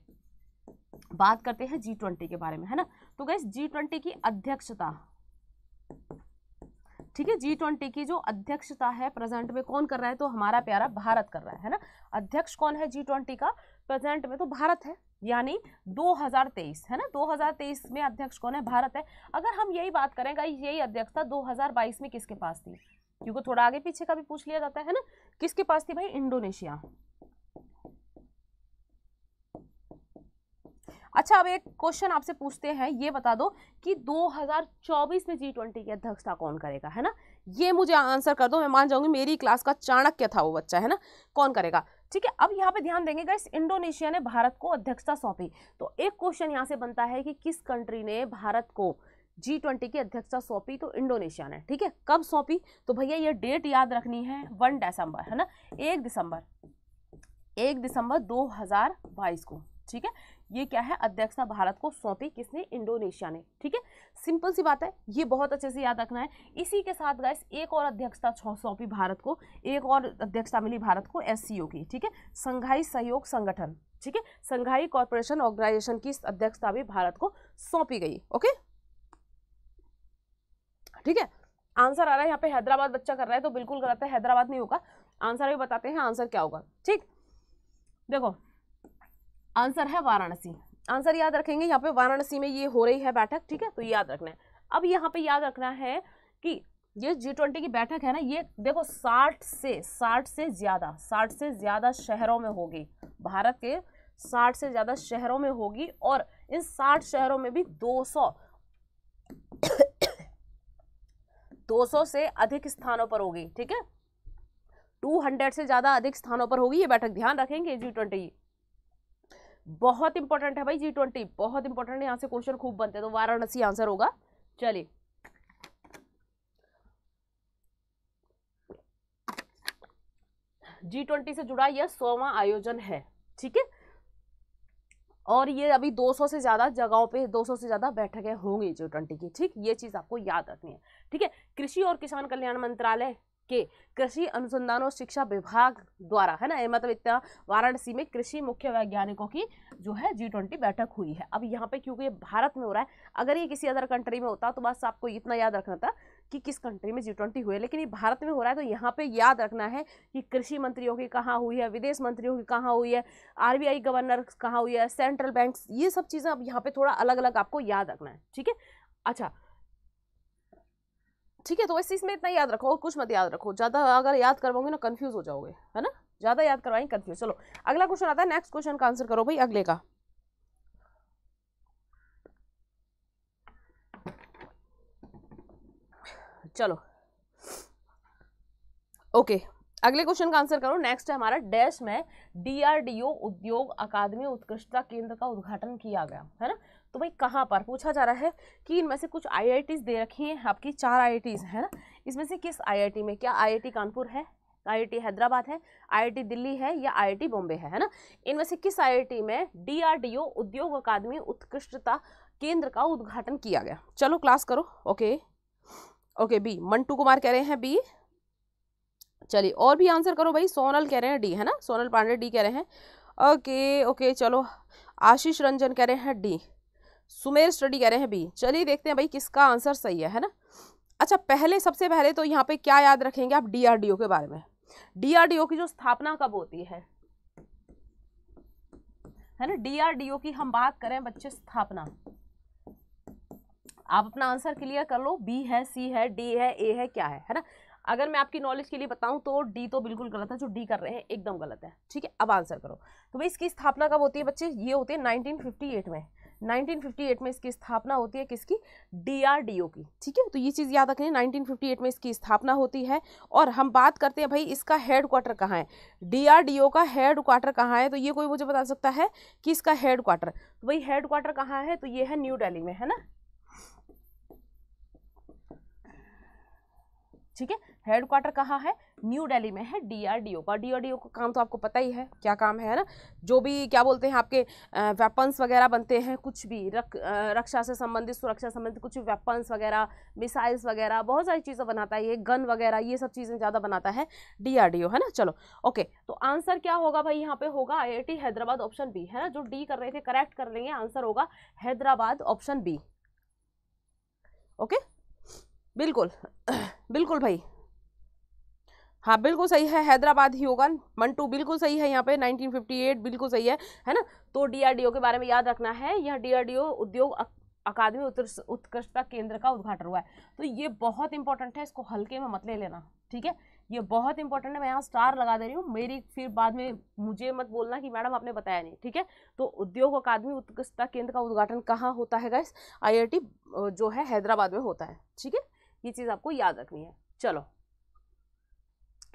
बात करते हैं जी ट्वेंटी के बारे में है ना तो गैस जी ट्वेंटी की अध्यक्षता ठीक है जी ट्वेंटी की जो अध्यक्षता है प्रेजेंट में कौन कर रहा है तो हमारा प्यारा भारत कर रहा है, ना अध्यक्ष कौन है जी ट्वेंटी का प्रेजेंट में तो भारत है यानी 2023 है ना 2023 में अध्यक्ष कौन है भारत है अगर हम यही बात करें यही अध्यक्षता 2022 में किसके पास थी क्योंकि थोड़ा आगे पीछे का भी पूछ लिया जाता है ना किसके पास थी भाई इंडोनेशिया अच्छा अब एक क्वेश्चन आपसे पूछते हैं ये बता दो कि 2024 में जी ट्वेंटी की अध्यक्षता कौन करेगा है ना ये मुझे आंसर कर दो मैं मान जाऊंगी मेरी क्लास का चाणक्य था वो बच्चा है ना कौन करेगा ठीक है अब यहाँ पे ध्यान देंगे गैस इंडोनेशिया ने भारत को अध्यक्षता सौंपी तो एक क्वेश्चन यहाँ से बनता है कि किस कंट्री ने भारत को जी ट्वेंटी की अध्यक्षता सौंपी तो इंडोनेशिया ने ठीक है कब सौंपी तो भैया ये डेट याद रखनी है वन दिसंबर है ना एक दिसंबर एक दिसंबर दो को ठीक है ये क्या है अध्यक्षता भारत को सौंपी किसने इंडोनेशिया ने ठीक है सिंपल सी बात है ये बहुत अच्छे से याद रखना है इसी के साथ गाइस एक और अध्यक्षता सौंपी भारत को एक और अध्यक्षता मिली भारत को एस की ठीक है संघाई सहयोग संगठन ठीक है संघाई कॉरपोरेशन ऑर्गेनाइजेशन की अध्यक्षता भी भारत को सौंपी गई ओके ठीक है आंसर आ रहा है यहाँ पे हैदराबाद बच्चा कर रहा है तो बिल्कुल गलत है हैदराबाद नहीं होगा आंसर भी बताते हैं आंसर क्या होगा ठीक देखो आंसर है वाराणसी आंसर याद रखेंगे यहाँ पे वाराणसी में ये हो रही है बैठक ठीक है तो याद रखना है अब यहाँ पे याद रखना है कि ये जी ट्वेंटी की बैठक है ना ये देखो साठ से साठ से ज़्यादा साठ से ज़्यादा शहरों में होगी भारत के साठ से ज़्यादा शहरों में होगी और इन साठ शहरों में भी दो सौ [COUGHS] दो सौ से अधिक स्थानों पर होगी ठीक है टू हंड्रेड से ज़्यादा अधिक स्थानों पर होगी ये बैठक ध्यान रखेंगे जी ट्वेंटी बहुत इंपॉर्टेंट है भाई जी ट्वेंटी बहुत इंपॉर्टेंट है यहाँ से क्वेश्चन खूब बनते हैं तो वाराणसी आंसर होगा चलिए जी ट्वेंटी से जुड़ा यह सोवा आयोजन है ठीक है और ये अभी 200 से ज़्यादा जगहों पे 200 से ज़्यादा बैठकें होंगी जी ट्वेंटी की ठीक ये चीज़ आपको याद रखनी है ठीक है कृषि और किसान कल्याण मंत्रालय के कृषि अनुसंधान और शिक्षा विभाग द्वारा है ना ये मतलब इतना वाराणसी में कृषि मुख्य वैज्ञानिकों की जो है जी ट्वेंटी बैठक हुई है अब यहाँ पे क्योंकि ये भारत में हो रहा है अगर ये किसी अदर कंट्री में होता तो बस आपको इतना याद रखना था कि किस कंट्री में जी ट्वेंटी हुई है लेकिन ये भारत में हो रहा है तो यहाँ पे याद रखना है कि कृषि मंत्रियों की कहाँ हुई है विदेश मंत्रियों की कहाँ हुई है आरबीआई गवर्नर कहाँ हुई है सेंट्रल बैंक ये सब चीज़ें अब यहाँ पे थोड़ा अलग अलग आपको याद रखना है ठीक है अच्छा ठीक है तो वैसे इसमें इतना याद रखो और कुछ मत याद रखो ज़्यादा अगर याद करवाओगे ना कन्फ्यूज हो जाओगे है ना ज़्यादा याद करवाएंगे कन्फ्यूज चलो अगला क्वेश्चन आता है नेक्स्ट क्वेश्चन का आंसर करो भाई अगले का चलो ओके अगले क्वेश्चन का आंसर करो नेक्स्ट है हमारा डैश में डीआरडीओ उद्योग अकादमी उत्कृष्टता केंद्र का उद्घाटन किया गया है ना तो भाई कहाँ पर पूछा जा रहा है कि इनमें से कुछ आई दे रखी हैं आपकी चार आई हैं ना इसमें से किस आई में क्या आई कानपुर है आई हैदराबाद है आई दिल्ली है या आई बॉम्बे है है ना इनमें से किस आई में डी उद्योग अकादमी उत्कृष्टता केंद्र का उद्घाटन किया गया चलो क्लास करो okay okay B Mantu Kumar कह रहे हैं बी चलिए और भी आंसर करो भाई सोनल कह रहे हैं डी है ना सोनल पांडे डी कह रहे हैं ओके ओके चलो आशीष रंजन कह रहे हैं डी सुमेर स्टडी कह रहे हैं बी चलिए देखते हैं भाई किसका आंसर सही है है ना अच्छा पहले सबसे पहले तो यहाँ पे क्या याद रखेंगे आप डीआरडीओ के बारे में डीआरडीओ की जो स्थापना कब होती है है ना डीआरडीओ की हम बात करें बच्चे स्थापना आप अपना आंसर क्लियर कर लो बी है सी है डी है ए है क्या है है ना अगर मैं आपकी नॉलेज के लिए बताऊं तो डी तो बिल्कुल गलत है जो डी कर रहे हैं एकदम गलत है ठीक है अब आंसर करो तो भाई इसकी स्थापना कब होती है बच्चे ये होती है 1958 में 1958 में इसकी स्थापना होती है किसकी डीआरडीओ की ठीक है तो ये चीज़ याद रखनी 1958 में इसकी स्थापना होती है और हम बात करते हैं भाई इसका हेड क्वार्टर कहाँ है डीआरडीओ का हेड क्वार्टर कहाँ है तो ये कोई मुझे बता सकता है कि इसका हेड क्वार्टर तो भाई हेड क्वार्टर कहाँ है तो ये है न्यू डेली में है ना ठीक है हेडक्वार्टर कहाँ है न्यू दिल्ली में है डीआरडीओ का डीआरडीओ का काम तो आपको पता ही है क्या काम है ना जो भी क्या बोलते हैं आपके वेपन्स वगैरह बनते हैं कुछ भी रक, रक्षा से संबंधित सुरक्षा संबंधित कुछ वेपन्स वगैरह मिसाइल्स वगैरह बहुत सारी चीज़ें बनाता है ये गन वगैरह ये सब चीज़ें ज़्यादा बनाता है डी है ना चलो ओके तो आंसर क्या होगा भाई यहाँ पे होगा आई हैदराबाद ऑप्शन बी है ना जो डी कर रहे थे करेक्ट कर लेंगे आंसर होगा हैदराबाद ऑप्शन बी ओके बिल्कुल [COUGHS] बिल्कुल भाई हाँ बिल्कुल सही है हैदराबाद ही होगा मंटू बिल्कुल सही है यहाँ पे 1958 बिल्कुल सही है है ना तो डीआरडीओ के बारे में याद रखना है यह डीआरडीओ उद्योग अकादमी उत्कृष्टता केंद्र का उद्घाटन हुआ है तो ये बहुत इंपॉर्टेंट है इसको हल्के में मत ले लेना ठीक है ये बहुत इंपॉर्टेंट है मैं यहाँ स्टार लगा दे रही हूँ मेरी फिर बाद में मुझे मत बोलना कि मैडम आपने बताया नहीं ठीक है तो उद्योग अकादमी उत्कृष्टता केंद्र का उद्घाटन कहाँ होता है गैस आई जो है हैदराबाद में होता है ठीक है ये चीज़ आपको याद रखनी है चलो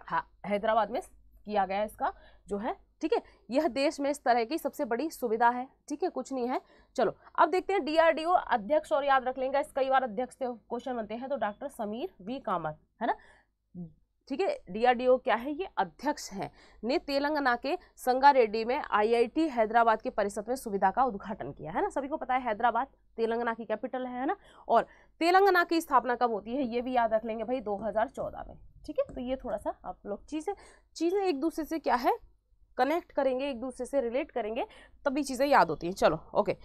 हाँ, हैदराबाद में किया गया इसका जो है ठीक है यह देश में इस तरह की सबसे बड़ी सुविधा है ठीक है कुछ नहीं है चलो अब देखते हैं डीआरडीओ अध्यक्ष और याद रख लेंगे इस कई बार अध्यक्ष थे क्वेश्चन बनते हैं तो डॉक्टर समीर वी कामत है ना ठीक है डीआरडीओ क्या है ये अध्यक्ष हैं ने तेलंगाना के संगारेड्डी में आईआईटी हैदराबाद के परिसर में सुविधा का उद्घाटन किया है ना सभी को पता है हैदराबाद तेलंगाना की कैपिटल है ना और तेलंगाना की स्थापना कब होती है ये भी याद रख लेंगे भाई दो में ठीक है तो ये थोड़ा सा आप लोग चीज़ें चीज़ें एक दूसरे से क्या है कनेक्ट करेंगे एक दूसरे से रिलेट करेंगे तभी चीज़ें याद होती हैं चलो ओके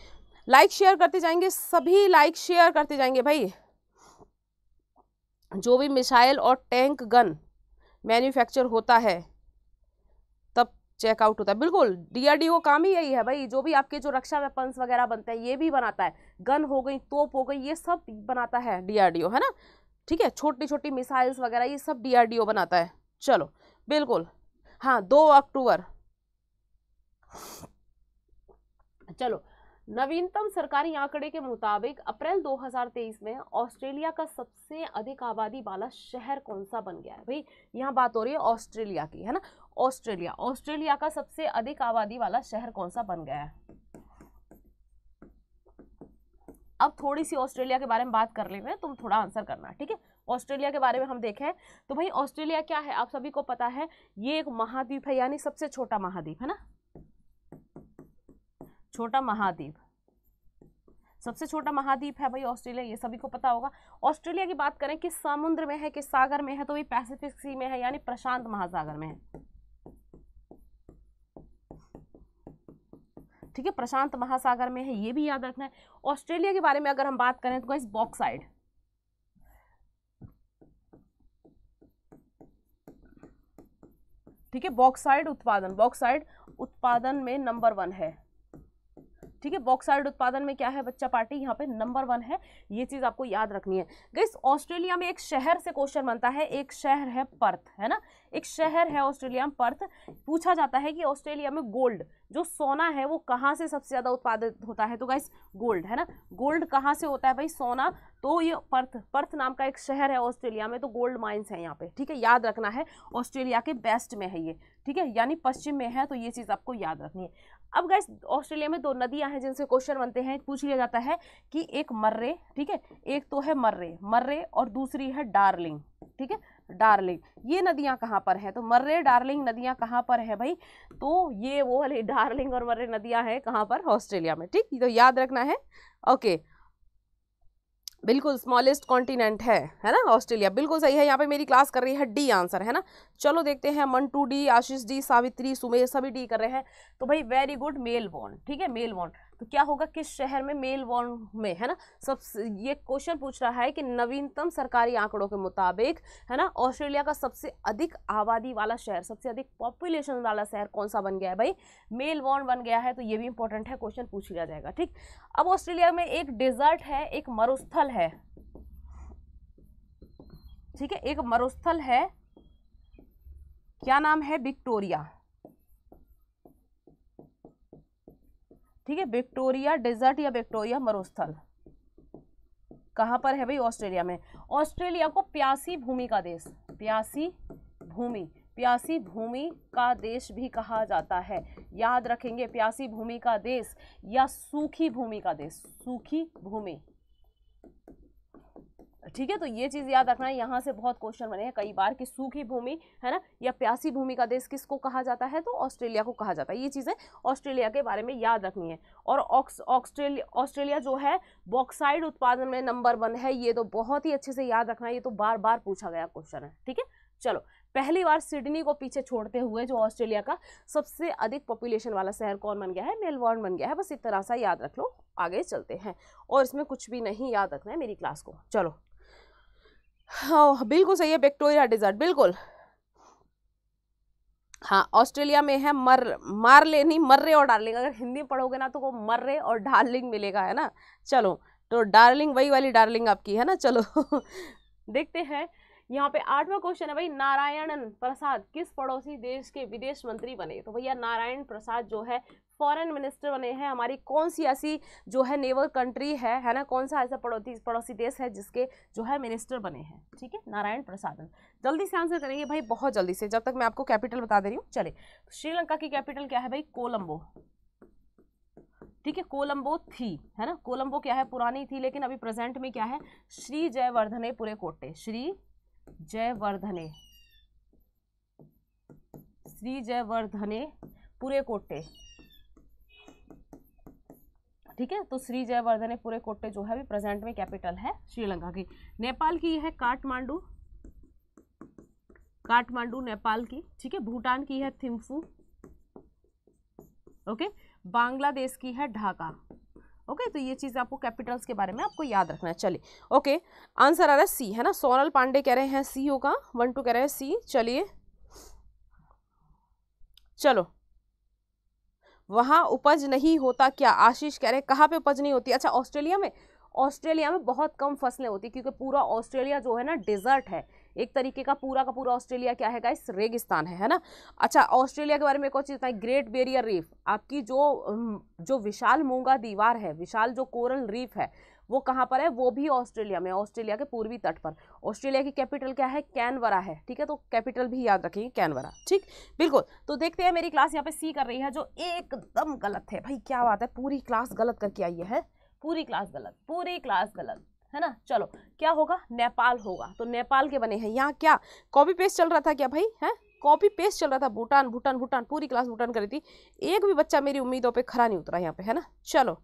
लाइक शेयर करते जाएंगे सभी लाइक शेयर करते जाएंगे भाई जो भी मिसाइल और टैंक गन मैन्युफैक्चर होता है तब चेकआउट होता है बिल्कुल डीआरडीओ काम ही यही है भाई जो भी आपके जो रक्षा वेपन्स वगैरह बनते हैं ये भी बनाता है गन हो गई तोप हो गई ये सब बनाता है डीआरडीओ है ना ठीक है छोटी छोटी मिसाइल्स वगैरह ये सब डीआरडीओ बनाता है चलो बिल्कुल हाँ दो अक्टूबर चलो नवीनतम सरकारी आंकड़े के मुताबिक अप्रैल 2023 में ऑस्ट्रेलिया का सबसे अधिक आबादी वाला शहर कौन सा बन गया है भाई यहाँ बात हो रही है ऑस्ट्रेलिया की है ना ऑस्ट्रेलिया ऑस्ट्रेलिया का सबसे अधिक आबादी वाला शहर कौन सा बन गया है अब थोड़ी सी ऑस्ट्रेलिया के बारे में बात कर लेते हैं तुम थोड़ा आंसर करना ठीक है ऑस्ट्रेलिया के बारे में हम देखें तो भाई ऑस्ट्रेलिया क्या है आप सभी को पता है ये एक महाद्वीप है यानी सबसे छोटा महाद्वीप है ना छोटा महाद्वीप सबसे छोटा महाद्वीप है भाई ऑस्ट्रेलिया ये सभी को पता होगा ऑस्ट्रेलिया की बात करें कि समुद्र में है कि सागर में है तो भाई पैसिफिक सी में है यानी प्रशांत महासागर में है ठीक है प्रशांत महासागर में है ये भी याद रखना है ऑस्ट्रेलिया के बारे में अगर हम बात करें तो गाइस बॉक्साइड ठीक है बॉक्साइड उत्पादन बॉक्साइड उत्पादन में नंबर वन है ठीक है बॉक्साइड उत्पादन में क्या है बच्चा पार्टी यहाँ पे नंबर वन है ये चीज़ आपको याद रखनी है गैस ऑस्ट्रेलिया में एक शहर से क्वेश्चन बनता है एक शहर है पर्थ है ना एक शहर है ऑस्ट्रेलिया में पर्थ पूछा जाता है कि ऑस्ट्रेलिया में गोल्ड जो सोना है वो कहाँ से सबसे ज़्यादा उत्पादित होता है तो गाइस गोल्ड है ना गोल्ड कहाँ से होता है भाई सोना तो ये पर्थ पर्थ नाम का एक शहर है ऑस्ट्रेलिया में तो गोल्ड माइंस है यहाँ पे ठीक है याद रखना है ऑस्ट्रेलिया के बेस्ट में है ये ठीक है यानी पश्चिम में है तो ये चीज़ आपको याद रखनी है अब गैस ऑस्ट्रेलिया में दो नदियां हैं जिनसे क्वेश्चन बनते हैं पूछ लिया जाता है कि एक मर्रे ठीक है एक तो है मर्रे मर्रे और दूसरी है डार्लिंग ठीक है डार्लिंग ये नदियां कहाँ पर हैं तो मर्रे डार्लिंग नदियां कहाँ पर है भाई तो ये वो वाली [LAUGHS] डार्लिंग और मर्रे नदियां हैं कहाँ पर ऑस्ट्रेलिया में ठीक तो याद रखना है ओके बिल्कुल स्मॉलेस्ट कॉन्टिनेंट है है ना ऑस्ट्रेलिया बिल्कुल सही है यहाँ पे मेरी क्लास कर रही है डी आंसर है ना चलो देखते हैं मंटू डी आशीष डी सावित्री सुमेर सभी डी कर रहे हैं तो भाई वेरी गुड मेल बॉन्ड ठीक है मेल बॉन्ड तो क्या होगा किस शहर में मेल में है ना सब ये क्वेश्चन पूछ रहा है कि नवीनतम सरकारी आंकड़ों के मुताबिक है ना ऑस्ट्रेलिया का सबसे अधिक आबादी वाला शहर सबसे अधिक पॉपुलेशन वाला शहर कौन सा बन गया है भाई मेल बन गया है तो ये भी इंपॉर्टेंट है क्वेश्चन पूछ लिया जाएगा ठीक अब ऑस्ट्रेलिया में एक डिजर्ट है एक मरुस्थल है ठीक है एक मरुस्थल है क्या नाम है विक्टोरिया ठीक है विक्टोरिया डेजर्ट या विक्टोरिया मरुस्थल कहाँ पर है भाई ऑस्ट्रेलिया में ऑस्ट्रेलिया को प्यासी भूमि का देश प्यासी भूमि प्यासी भूमि का देश भी कहा जाता है याद रखेंगे प्यासी भूमि का देश या सूखी भूमि का देश सूखी भूमि ठीक है तो ये चीज़ याद रखना है यहाँ से बहुत क्वेश्चन बने हैं कई बार कि सूखी भूमि है ना या प्यासी भूमि का देश किसको कहा जाता है तो ऑस्ट्रेलिया को कहा जाता है ये चीज़ें ऑस्ट्रेलिया के बारे में याद रखनी है और ऑस्ट्रेलिया ऑस्ट्रेलिया जो है बॉक्साइड उत्पादन में नंबर वन है ये तो बहुत ही अच्छे से याद रखना है ये तो बार बार पूछा गया क्वेश्चन है ठीक है चलो पहली बार सिडनी को पीछे छोड़ते हुए जो ऑस्ट्रेलिया का सबसे अधिक पॉपुलेशन वाला शहर कौन बन गया है मेलबॉर्न बन गया है बस इतना सा याद रख लो आगे चलते हैं और इसमें कुछ भी नहीं याद रखना है मेरी क्लास को चलो हाँ बिल्कुल सही है विक्टोरिया डिजर्ट बिल्कुल हाँ ऑस्ट्रेलिया में है मर मारले नहीं मर्रे और डार्लिंग अगर हिंदी में पढ़ोगे ना तो वो मर्रे और डार्लिंग मिलेगा है ना चलो तो डार्लिंग वही वाली डार्लिंग आपकी है ना चलो [LAUGHS] देखते हैं यहाँ पे आठवां क्वेश्चन है भाई नारायणन प्रसाद किस पड़ोसी देश के विदेश मंत्री बने तो भैया नारायण प्रसाद जो है फॉरेन मिनिस्टर बने हैं हमारी कौन सी ऐसी जो है नेवर कंट्री है है ना कौन सा ऐसा पड़ोसी पड़ोसी देश है जिसके जो है मिनिस्टर बने हैं ठीक है नारायण प्रसादन जल्दी से आंसर करेंगे भाई बहुत जल्दी से जब तक मैं आपको कैपिटल बता दे रही हूँ चले श्रीलंका की कैपिटल क्या है भाई कोलम्बो ठीक है कोलम्बो थी है ना कोलम्बो क्या है पुरानी थी लेकिन अभी प्रेजेंट में क्या है श्री जयवर्धने पूरे कोटे श्री जयवर्धने श्री जयवर्धने पूरे कोटे ठीक है तो श्री जयवर्धने पूरे कोटे जो है भी प्रेजेंट में कैपिटल है श्रीलंका की नेपाल की है काठमांडू काठमांडू नेपाल की ठीक है भूटान की है थिम्फू ओके बांग्लादेश की है ढाका ओके तो ये चीज़ आपको कैपिटल्स के बारे में आपको याद रखना है चलिए ओके आंसर आ रहा है सी है ना सोनल पांडे कह रहे हैं सी होगा वन टू कह रहे हैं सी चलिए चलो वहाँ उपज नहीं होता क्या आशीष कह रहे हैं कहाँ पे उपज नहीं होती अच्छा ऑस्ट्रेलिया में ऑस्ट्रेलिया में बहुत कम फसलें होती क्योंकि पूरा ऑस्ट्रेलिया जो है ना डेजर्ट है एक तरीके का पूरा का पूरा ऑस्ट्रेलिया क्या है गाइस रेगिस्तान है है ना अच्छा ऑस्ट्रेलिया के बारे में एक और चीज़ बताएं ग्रेट बेरियर रीफ आपकी जो जो विशाल मूंगा दीवार है विशाल जो कोरल रीफ है वो कहाँ पर है वो भी ऑस्ट्रेलिया में ऑस्ट्रेलिया के पूर्वी तट पर ऑस्ट्रेलिया की कैपिटल क्या है कैनवरा है ठीक है तो कैपिटल भी याद रखेंगे कैनवरा ठीक बिल्कुल तो देखते हैं मेरी क्लास यहाँ पे सी कर रही है जो एकदम गलत है भाई क्या बात है पूरी क्लास गलत करके आई है पूरी क्लास गलत पूरी क्लास गलत है ना चलो क्या होगा नेपाल होगा तो नेपाल के बने हैं यहाँ क्या कॉपी पेस्ट चल रहा था क्या भाई है कॉपी पेस्ट चल रहा था भूटान भूटान भूटान पूरी क्लास भूटान करी थी एक भी बच्चा मेरी उम्मीदों पे खरा नहीं उतरा यहाँ पे है ना चलो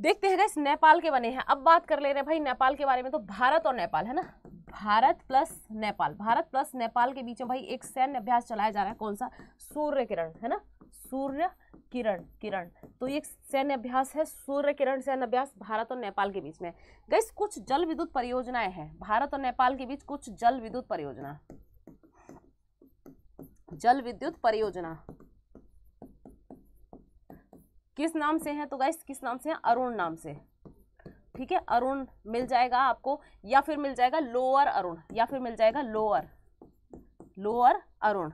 देखते हैं गैस नेपाल के बने हैं अब बात कर ले रहे हैं भाई नेपाल के बारे में तो भारत और नेपाल है ना भारत प्लस नेपाल भारत प्लस नेपाल के बीच में भाई एक सैन्य अभ्यास चलाया जा रहा है कौन सा सूर्य किरण है ना सूर्य किरण किरण तो ये सैन्य अभ्यास है सूर्य किरण सैन्य अभ्यास भारत और नेपाल के बीच में गैस कुछ जल विद्युत परियोजनाएं हैं भारत और नेपाल के बीच कुछ जल विद्युत परियोजना जल विद्युत परियोजना किस नाम से है तो गैस किस नाम से है अरुण नाम से ठीक है अरुण मिल जाएगा आपको या फिर मिल जाएगा लोअर अरुण या फिर मिल जाएगा लोअर लोअर अरुण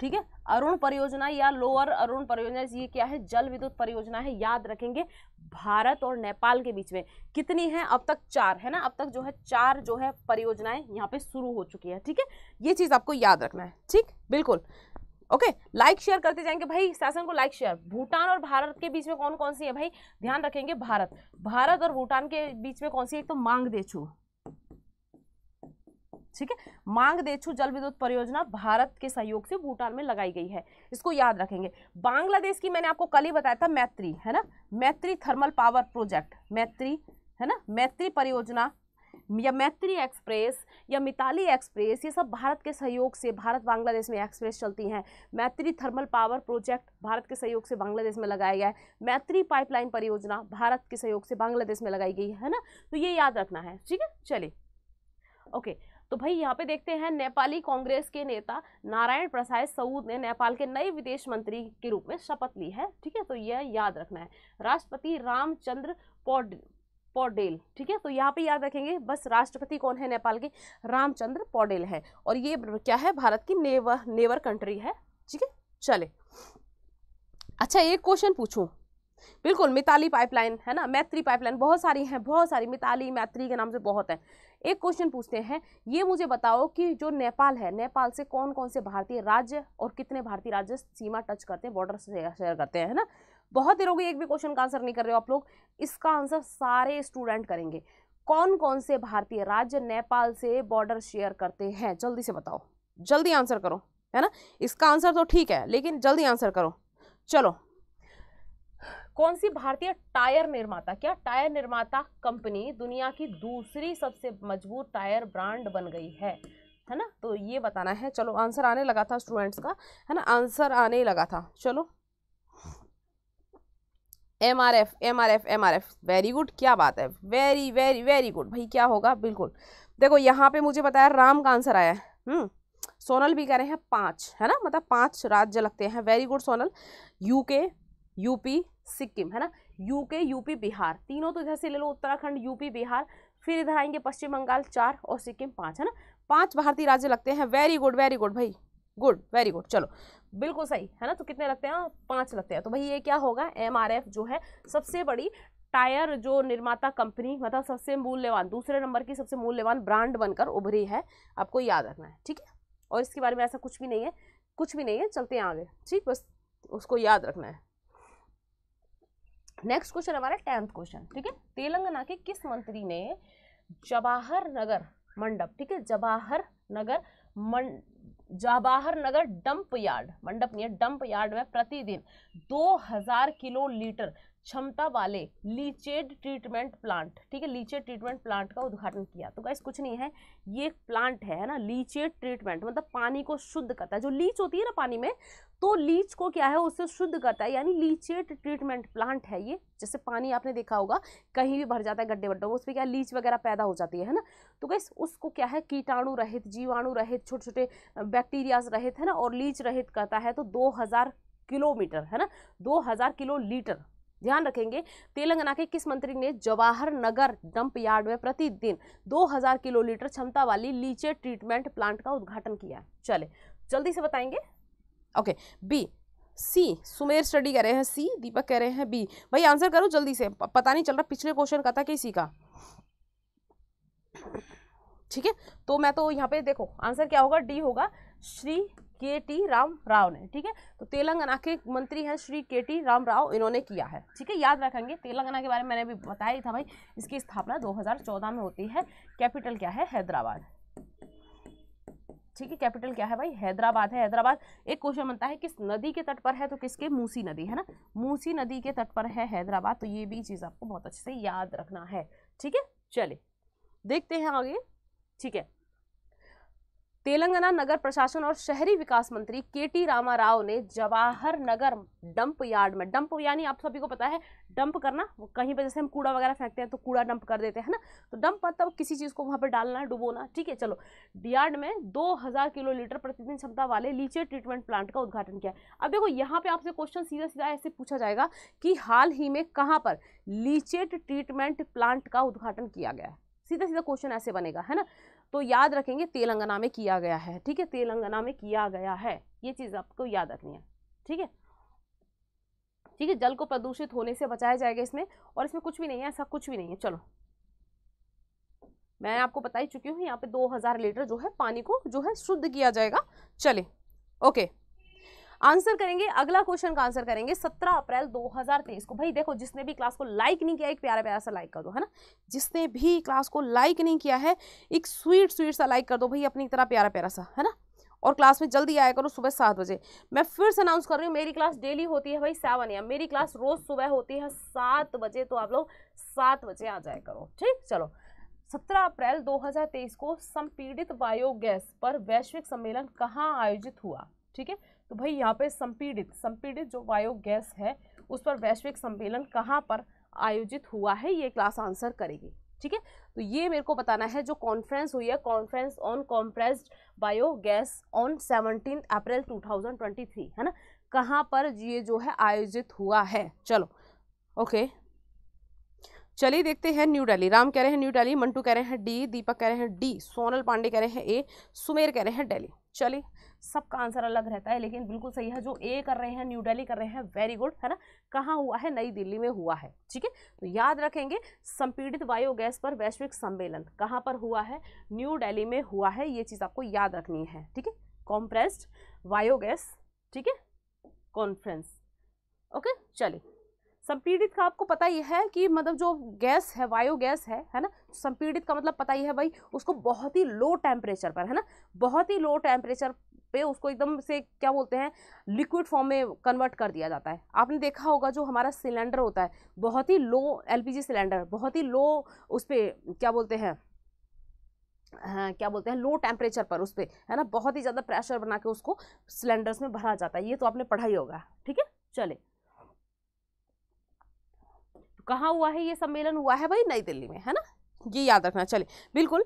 ठीक है अरुण परियोजना या लोअर अरुण परियोजना ये क्या है जल विद्युत परियोजना है याद रखेंगे भारत और नेपाल के बीच में कितनी है अब तक चार है ना अब तक जो है चार जो है परियोजनाएं यहाँ पे शुरू हो चुकी है ठीक है ये चीज़ आपको याद रखना है ठीक बिल्कुल ओके लाइक शेयर करते जाएंगे भाई शासन को लाइक शेयर भूटान और भारत के बीच में कौन कौन सी है भाई ध्यान रखेंगे भारत भारत और भूटान के बीच में कौन सी है तो मांग दे छू ठीक है मांग देछू जल विद्युत परियोजना भारत के सहयोग से भूटान में लगाई गई है इसको याद रखेंगे बांग्लादेश की मैंने आपको कल ही बताया था मैत्री है ना मैत्री थर्मल पावर प्रोजेक्ट मैत्री है ना मैत्री परियोजना या मैत्री एक्सप्रेस या मिताली एक्सप्रेस ये सब भारत के सहयोग से भारत बांग्लादेश में एक्सप्रेस चलती हैं मैत्री थर्मल पावर प्रोजेक्ट भारत के सहयोग से बांग्लादेश में लगाया गया है मैत्री पाइपलाइन परियोजना भारत के सहयोग से बांग्लादेश में लगाई गई है ना तो ये याद रखना है ठीक है चलिए ओके तो भाई यहाँ पे देखते हैं नेपाली कांग्रेस के नेता नारायण प्रसाद सऊद ने नेपाल के नए विदेश मंत्री के रूप में शपथ ली है ठीक है तो यह याद रखना है राष्ट्रपति रामचंद्र पौड पौडेल ठीक है तो यहाँ पे याद रखेंगे बस राष्ट्रपति कौन है नेपाल के रामचंद्र पौडेल है और ये क्या है भारत की नेवर नेवर कंट्री है ठीक है चले अच्छा एक क्वेश्चन पूछूँ बिल्कुल मिताली पाइपलाइन है ना मैत्री पाइपलाइन बहुत सारी हैं बहुत सारी मिताली मैत्री के नाम से बहुत हैं एक क्वेश्चन पूछते हैं ये मुझे बताओ कि जो नेपाल है नेपाल से कौन कौन से भारतीय राज्य और कितने भारतीय राज्य सीमा टच करते हैं बॉर्डर शेयर करते हैं है ना बहुत देर हो गई एक भी क्वेश्चन का आंसर नहीं कर रहे हो आप लोग इसका आंसर सारे स्टूडेंट करेंगे कौन कौन से भारतीय राज्य नेपाल से बॉर्डर शेयर करते हैं जल्दी से बताओ जल्दी आंसर करो है ना इसका आंसर तो ठीक है लेकिन जल्दी आंसर करो चलो कौन सी भारतीय टायर निर्माता क्या टायर निर्माता कंपनी दुनिया की दूसरी सबसे मजबूत टायर ब्रांड बन गई है है ना तो ये बताना है चलो आंसर आने लगा था स्टूडेंट्स का है ना आंसर आने लगा था चलो M R F M R F M R F very good क्या बात है वेरी वेरी वेरी गुड भाई क्या होगा बिल्कुल देखो यहाँ पे मुझे बताया राम का आंसर आया है हम्म। सोनल भी कह रहे हैं पाँच है ना मतलब पाँच राज्य लगते हैं very good Sonal UK UP Sikkim है ना यूके यूपी बिहार तीनों तो इधर से ले लो उत्तराखंड यूपी बिहार फिर इधर आएंगे पश्चिम बंगाल चार और सिक्किम पाँच है ना पाँच भारतीय राज्य लगते हैं वेरी गुड वेरी गुड भाई गुड वेरी गुड चलो बिल्कुल सही है ना तो कितने लगते हैं हाँ, पाँच लगते हैं तो भाई ये क्या होगा एम जो है सबसे बड़ी टायर जो निर्माता कंपनी मतलब सबसे मूल्यवान दूसरे नंबर की सबसे मूल्यवान ब्रांड बनकर उभरी है आपको याद रखना है ठीक है और इसके बारे में ऐसा कुछ भी नहीं है कुछ भी नहीं है चलते हैं आगे ठीक बस उसको याद रखना है नेक्स्ट क्वेश्चन हमारा टेंथ क्वेश्चन ठीक है तेलंगाना के किस मंत्री ने जवाहर नगर मंडप ठीक है जवाहर नगर मंड जवाहर नगर डंप यार्ड मंडप नहीं है डंप यार्ड में प्रतिदिन 2000 किलो लीटर क्षमता वाले लीचेड ट्रीटमेंट प्लांट ठीक है लीचेड ट्रीटमेंट प्लांट का उद्घाटन किया तो गाइस कुछ नहीं है ये एक प्लांट है ना लीचेड ट्रीटमेंट मतलब पानी को शुद्ध करता है जो लीच होती है ना पानी में तो लीच को क्या है उससे शुद्ध करता है यानी लीचेड ट्रीटमेंट प्लांट है ये जैसे पानी आपने देखा होगा कहीं भी भर जाता है गड्ढे वड्ढे उसमें क्या लीच वगैरह पैदा हो जाती है ना तो गैस उसको क्या है कीटाणु रहित जीवाणु रहित छोटे छोटे बैक्टीरियाज रहित है ना और लीच रहित करता है तो दो किलोमीटर है ना दो हज़ार किलो लीटर ध्यान रखेंगे तेलंगाना के किस मंत्री ने जवाहर नगर डंप यार्ड में प्रतिदिन 2000 किलो लीटर क्षमता वाली लीचे ट्रीटमेंट प्लांट का उद्घाटन किया चले जल्दी से बताएंगे okay B C Sumer study कह रहे हैं सी दीपक कह रहे हैं बी भाई आंसर करो जल्दी से पता नहीं चल रहा पिछले क्वेश्चन का था किसी का ठीक है तो मैं तो यहाँ पे देखो आंसर क्या होगा डी होगा श्री के टी राम राव ने ठीक है तो तेलंगाना के मंत्री हैं श्री के टी राम राव इन्होंने किया है ठीक है याद रखेंगे तेलंगाना के बारे में मैंने अभी बताया ही था भाई इसकी स्थापना 2014 में होती है कैपिटल क्या है हैदराबाद ठीक है कैपिटल क्या है भाई हैदराबाद है हैदराबाद एक क्वेश्चन बनता है किस नदी के तट पर है तो किसके मूसी नदी है ना मूसी नदी के तट पर है हैदराबाद तो ये भी चीज़ आपको बहुत अच्छे से याद रखना है ठीक है चलिए देखते हैं आगे ठीक है तेलंगाना नगर प्रशासन और शहरी विकास मंत्री के टी रामा राव ने जवाहर नगर डंप यार्ड में डंप यानी आप सभी को पता है डंप करना कहीं पर जैसे हम कूड़ा वगैरह फेंकते हैं तो कूड़ा डंप कर देते हैं ना तो डंप मतलब किसी चीज़ को वहाँ पर डालना डुबोना ठीक है चलो यार्ड में दो किलो लीटर प्रतिदिन क्षमता वाले लीचे ट्रीटमेंट प्लांट का उद्घाटन किया अब देखो यहाँ पर आपसे क्वेश्चन सीधा सीधा ऐसे पूछा जाएगा कि हाल ही में कहाँ पर लीचेट ट्रीटमेंट प्लांट का उद्घाटन किया गया सीधा सीधा क्वेश्चन ऐसे बनेगा है ना तो याद रखेंगे तेलंगाना में किया गया है ठीक है तेलंगाना में किया गया है ये चीज़ आपको याद रखनी है ठीक है ठीक है जल को प्रदूषित होने से बचाया जाएगा इसमें और इसमें कुछ भी नहीं है ऐसा कुछ भी नहीं है चलो मैं आपको बता ही चुकी हूँ यहाँ पे 2000 लीटर जो है पानी को जो है शुद्ध किया जाएगा चले ओके आंसर करेंगे अगला क्वेश्चन का आंसर करेंगे 17 अप्रैल 2023 को भाई देखो जिसने भी क्लास को लाइक नहीं किया एक प्यारा प्यारा सा लाइक कर दो है ना जिसने भी क्लास को लाइक नहीं किया है एक स्वीट स्वीट सा लाइक कर दो भाई अपनी तरह प्यारा प्यारा सा है ना और क्लास में जल्दी आया करो सुबह सात बजे मैं फिर से अनाउंस कर रही हूँ मेरी क्लास डेली होती है भाई सेवन या मेरी क्लास रोज़ सुबह होती है सात बजे तो आप लोग सात बजे आ जाया करो ठीक चलो 17 अप्रैल 2023 को संपीड़ित बायोगैस पर वैश्विक सम्मेलन कहाँ आयोजित हुआ ठीक है तो भाई यहाँ पे संपीड़ित संपीड़ित जो बायोगैस है उस पर वैश्विक सम्मेलन कहाँ पर आयोजित हुआ है ये क्लास आंसर करेगी ठीक है तो ये मेरे को बताना है जो कॉन्फ्रेंस हुई है conference on compressed biogas on seventeen April three है ना कहाँ पर ये जो है आयोजित हुआ है चलो ओके चलिए देखते हैं न्यू दिल्ली राम कह रहे हैं न्यू दिल्ली मंटू कह रहे हैं डी दीपक कह रहे हैं डी सोनल पांडे कह रहे हैं ए सुमेर कह रहे हैं दिल्ली चलिए सबका आंसर अलग रहता है लेकिन बिल्कुल सही है जो ए कर रहे हैं न्यू दिल्ली कर रहे हैं वेरी गुड है ना कहाँ हुआ है नई दिल्ली में हुआ है ठीक है तो याद रखेंगे संपीड़ित बायोगैस पर वैश्विक सम्मेलन कहाँ पर हुआ है न्यू दिल्ली में हुआ है ये चीज़ आपको याद रखनी है ठीक है कॉम्प्रेस्ड बायोगैस ठीक है कॉन्फ्रेंस ओके चलिए संपीड़ित का आपको पता ही है कि मतलब जो गैस है वायु गैस है है ना संपीड़ित का मतलब पता ही है भाई उसको बहुत ही लो टेम्परेचर पर है ना बहुत ही लो टेम्परेचर पे उसको एकदम से क्या बोलते हैं लिक्विड फॉर्म में कन्वर्ट कर दिया जाता है आपने देखा होगा जो हमारा सिलेंडर होता है बहुत ही लो एल सिलेंडर बहुत ही लो उस पर क्या बोलते हैं हाँ, क्या बोलते हैं लो टेम्परेचर पर उस पर है ना बहुत ही ज़्यादा प्रेशर बना के उसको सिलेंडर्स में भरा जाता है ये तो आपने पढ़ा ही होगा ठीक है चले कहाँ हुआ है ये सम्मेलन हुआ है भाई नई दिल्ली में है ना ये याद रखना चले बिल्कुल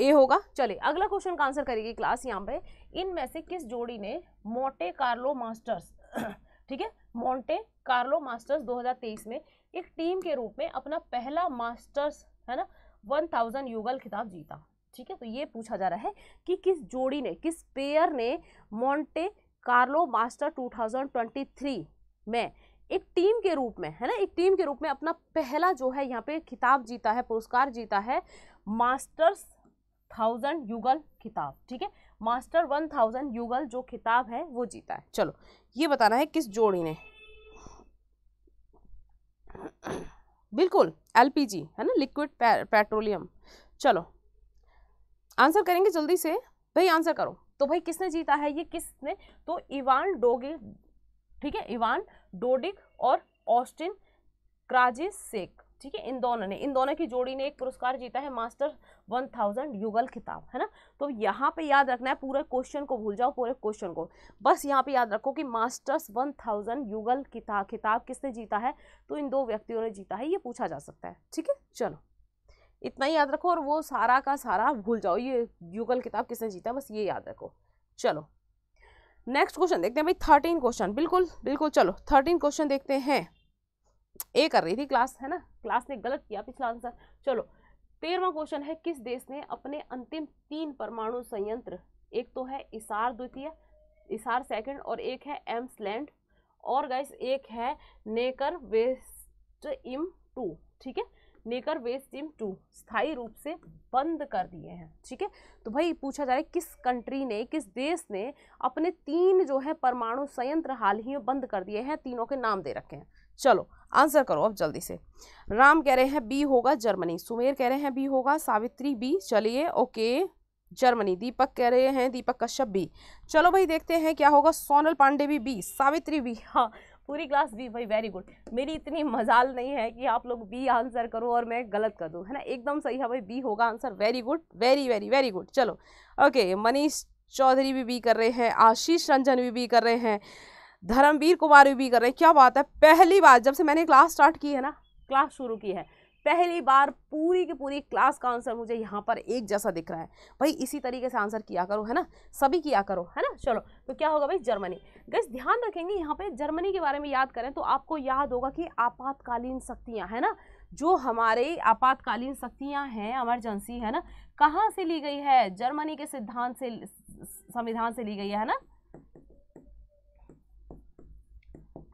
ए होगा चले अगला क्वेश्चन का आंसर करेगी क्लास यहाँ पे इनमें से किस जोड़ी ने मोटे कार्लो मास्टर्स ठीक है मोंटे कार्लो मास्टर्स 2023 में एक टीम के रूप में अपना पहला मास्टर्स है ना 1000 युगल खिताब जीता ठीक है तो ये पूछा जा रहा है कि किस जोड़ी ने किस पेयर ने मोंटे कार्लो मास्टर 2023 में एक टीम के रूप में है ना एक टीम के रूप में अपना पहला जो है यहाँ पे खिताब जीता है पुरस्कार जीता है मास्टर्स थाउजेंड युगल खिताब ठीक है मास्टर वन थाउजेंड युगल जो खिताब है वो जीता है चलो ये बताना है किस जोड़ी ने बिल्कुल एलपीजी है ना लिक्विड पेट्रोलियम चलो आंसर करेंगे जल्दी से भाई आंसर करो तो भाई किसने जीता है ये किसने तो इवान डोगे ठीक है इवान डोडिक और ऑस्टिन क्राजिस सेक ठीक है इन दोनों ने इन दोनों की जोड़ी ने एक पुरस्कार जीता है मास्टर 1000 युगल किताब है ना तो यहाँ पे याद रखना है पूरे क्वेश्चन को भूल जाओ पूरे क्वेश्चन को बस यहाँ पे याद रखो कि मास्टर्स 1000 युगल किताब किताब किसने जीता है तो इन दो व्यक्तियों ने जीता है ये पूछा जा सकता है ठीक है चलो इतना ही याद रखो और वो सारा का सारा भूल जाओ ये युगल किताब किसने जीता है बस ये याद रखो चलो नेक्स्ट क्वेश्चन देखते हैं भाई थर्टीन क्वेश्चन बिल्कुल बिल्कुल चलो थर्टीन क्वेश्चन देखते हैं ए कर रही थी क्लास है ना क्लास ने गलत किया पिछला आंसर चलो तेरहवा क्वेश्चन है किस देश ने अपने अंतिम तीन परमाणु संयंत्र एक तो है इसार द्वितीय इसार सेकंड और एक है एम्स लैंड और गाइस एक है नेकर वेस्ट इम टू ठीक है लेकर वे स्टीम टू स्थायी रूप से बंद कर दिए हैं ठीक है तो भाई पूछा जा रहा है किस कंट्री ने किस देश ने अपने तीन जो है परमाणु संयंत्र हाल ही में बंद कर दिए हैं तीनों के नाम दे रखे हैं चलो आंसर करो अब जल्दी से राम कह रहे हैं बी होगा जर्मनी सुमेर कह रहे हैं बी होगा सावित्री बी चलिए ओके जर्मनी दीपक कह रहे हैं दीपक कश्यप बी चलो भाई देखते हैं क्या होगा सोनल पांडे भी बी सावित्री बी हाँ पूरी क्लास बी भाई वेरी गुड मेरी इतनी मजाल नहीं है कि आप लोग बी आंसर करो और मैं गलत कर दूँ है ना एकदम सही है भाई बी होगा answer very good very very very good चलो ओके मनीष चौधरी भी बी कर रहे हैं आशीष रंजन भी बी कर रहे हैं धर्मवीर कुमार भी बी कर रहे हैं क्या बात है पहली बार जब से मैंने क्लास स्टार्ट की है ना क्लास शुरू की है पहली बार पूरी की पूरी क्लास का आंसर मुझे यहाँ पर एक जैसा दिख रहा है भाई इसी तरीके से आंसर किया करो है ना सभी किया करो है ना चलो तो क्या होगा भाई जर्मनी गैस ध्यान रखेंगे यहाँ पे जर्मनी के बारे में याद करें तो आपको याद होगा कि आपातकालीन शक्तियाँ है ना जो हमारे आपातकालीन शक्तियाँ हैं एमरजेंसी है ना कहाँ से ली गई है जर्मनी के सिद्धांत से संविधान से ली गई है ना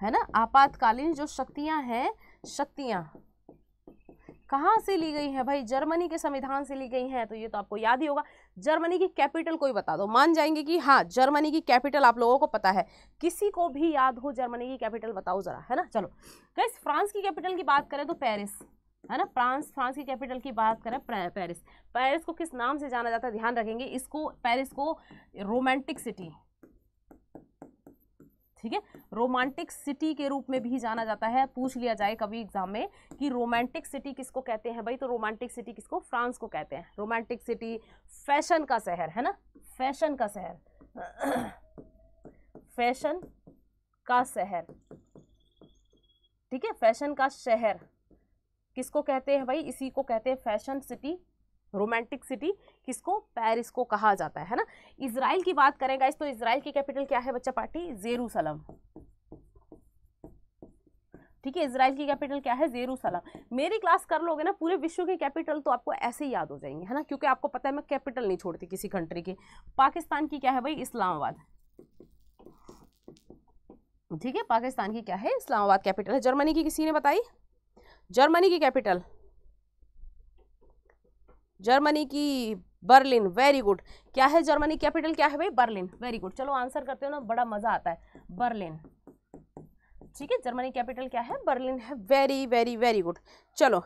है ना आपातकालीन जो शक्तियाँ हैं शक्तियाँ कहाँ से ली गई है भाई जर्मनी के संविधान से ली गई हैं तो ये तो आपको याद ही होगा जर्मनी की कैपिटल कोई बता दो मान जाएंगे कि हाँ जर्मनी की कैपिटल आप लोगों को पता है किसी को भी याद हो जर्मनी की कैपिटल बताओ ज़रा है ना चलो कैस फ्रांस की कैपिटल की बात करें तो पेरिस है ना फ्रांस फ्रांस की कैपिटल की बात करें पेरिस पेरिस को किस नाम से जाना जाता है ध्यान रखेंगे इसको पेरिस को रोमांटिक सिटी ठीक है रोमांटिक सिटी के रूप में भी जाना जाता है पूछ लिया जाए कभी एग्जाम में कि रोमांटिक सिटी किसको कहते हैं भाई तो रोमांटिक सिटी किसको फ्रांस को कहते हैं रोमांटिक सिटी फैशन का शहर है ना फैशन का शहर फैशन [CLEARS THROAT] का शहर ठीक है फैशन का शहर किसको कहते हैं भाई इसी को कहते हैं फैशन सिटी रोमांटिक सिटी किसको पेरिस को कहा जाता है ना इसराइल की बात करें गाइस तो इसराइल की कैपिटल क्या है बच्चा पार्टी जेरूसलम ठीक है इसराइल की कैपिटल क्या है जेरूसलम मेरी क्लास कर लोगे ना पूरे विश्व के कैपिटल तो आपको ऐसे ही याद हो जाएंगे है ना क्योंकि आपको पता है मैं कैपिटल नहीं छोड़ती किसी कंट्री की पाकिस्तान की क्या है भाई इस्लामाबाद ठीक है पाकिस्तान की क्या है इस्लामाबाद कैपिटल है जर्मनी की किसी ने बताई जर्मनी की कैपिटल जर्मनी की बर्लिन वेरी गुड क्या है जर्मनी कैपिटल क्या है भाई बर्लिन वेरी गुड चलो आंसर करते हो ना बड़ा मजा आता है बर्लिन ठीक है जर्मनी कैपिटल क्या है बर्लिन है वेरी वेरी वेरी गुड चलो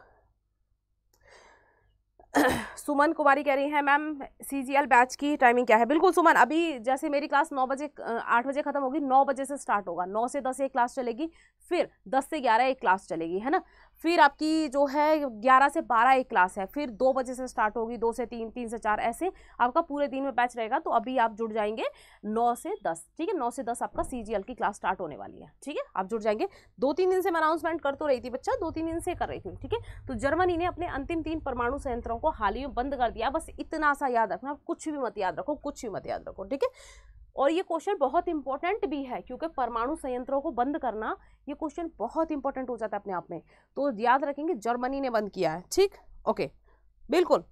[COUGHS] सुमन कुमारी कह रही है मैम सीजीएल बैच की टाइमिंग क्या है बिल्कुल सुमन अभी जैसे मेरी क्लास नौ बजे आठ बजे ख़त्म होगी नौ बजे से स्टार्ट होगा नौ से दस एक क्लास चलेगी फिर दस से ग्यारह एक क्लास चलेगी है ना फिर आपकी जो है ग्यारह से बारह एक क्लास है फिर दो बजे से स्टार्ट होगी दो से तीन तीन से चार ऐसे आपका पूरे दिन में बैच रहेगा तो अभी आप जुड़ जाएंगे नौ से दस ठीक है नौ से दस आपका सी की क्लास स्टार्ट होने वाली है ठीक है आप जुड़ जाएंगे दो तीन दिन से मैं अनाउंसमेंट कर तो रही थी बच्चा दो तीन दिन से कर रही थी ठीक है तो जर्मनी ने अपने अंतिम तीन परमाणु संयंत्रों को हाल ही में बंद कर दिया बस इतना सा याद रखना कुछ भी मत याद रखो कुछ भी मत याद रखो ठीक है और ये क्वेश्चन बहुत इंपॉर्टेंट भी है क्योंकि परमाणु संयंत्रों को बंद करना ये क्वेश्चन बहुत इंपॉर्टेंट हो जाता है अपने आप में तो याद रखेंगे जर्मनी ने बंद किया है ठीक ओके बिल्कुल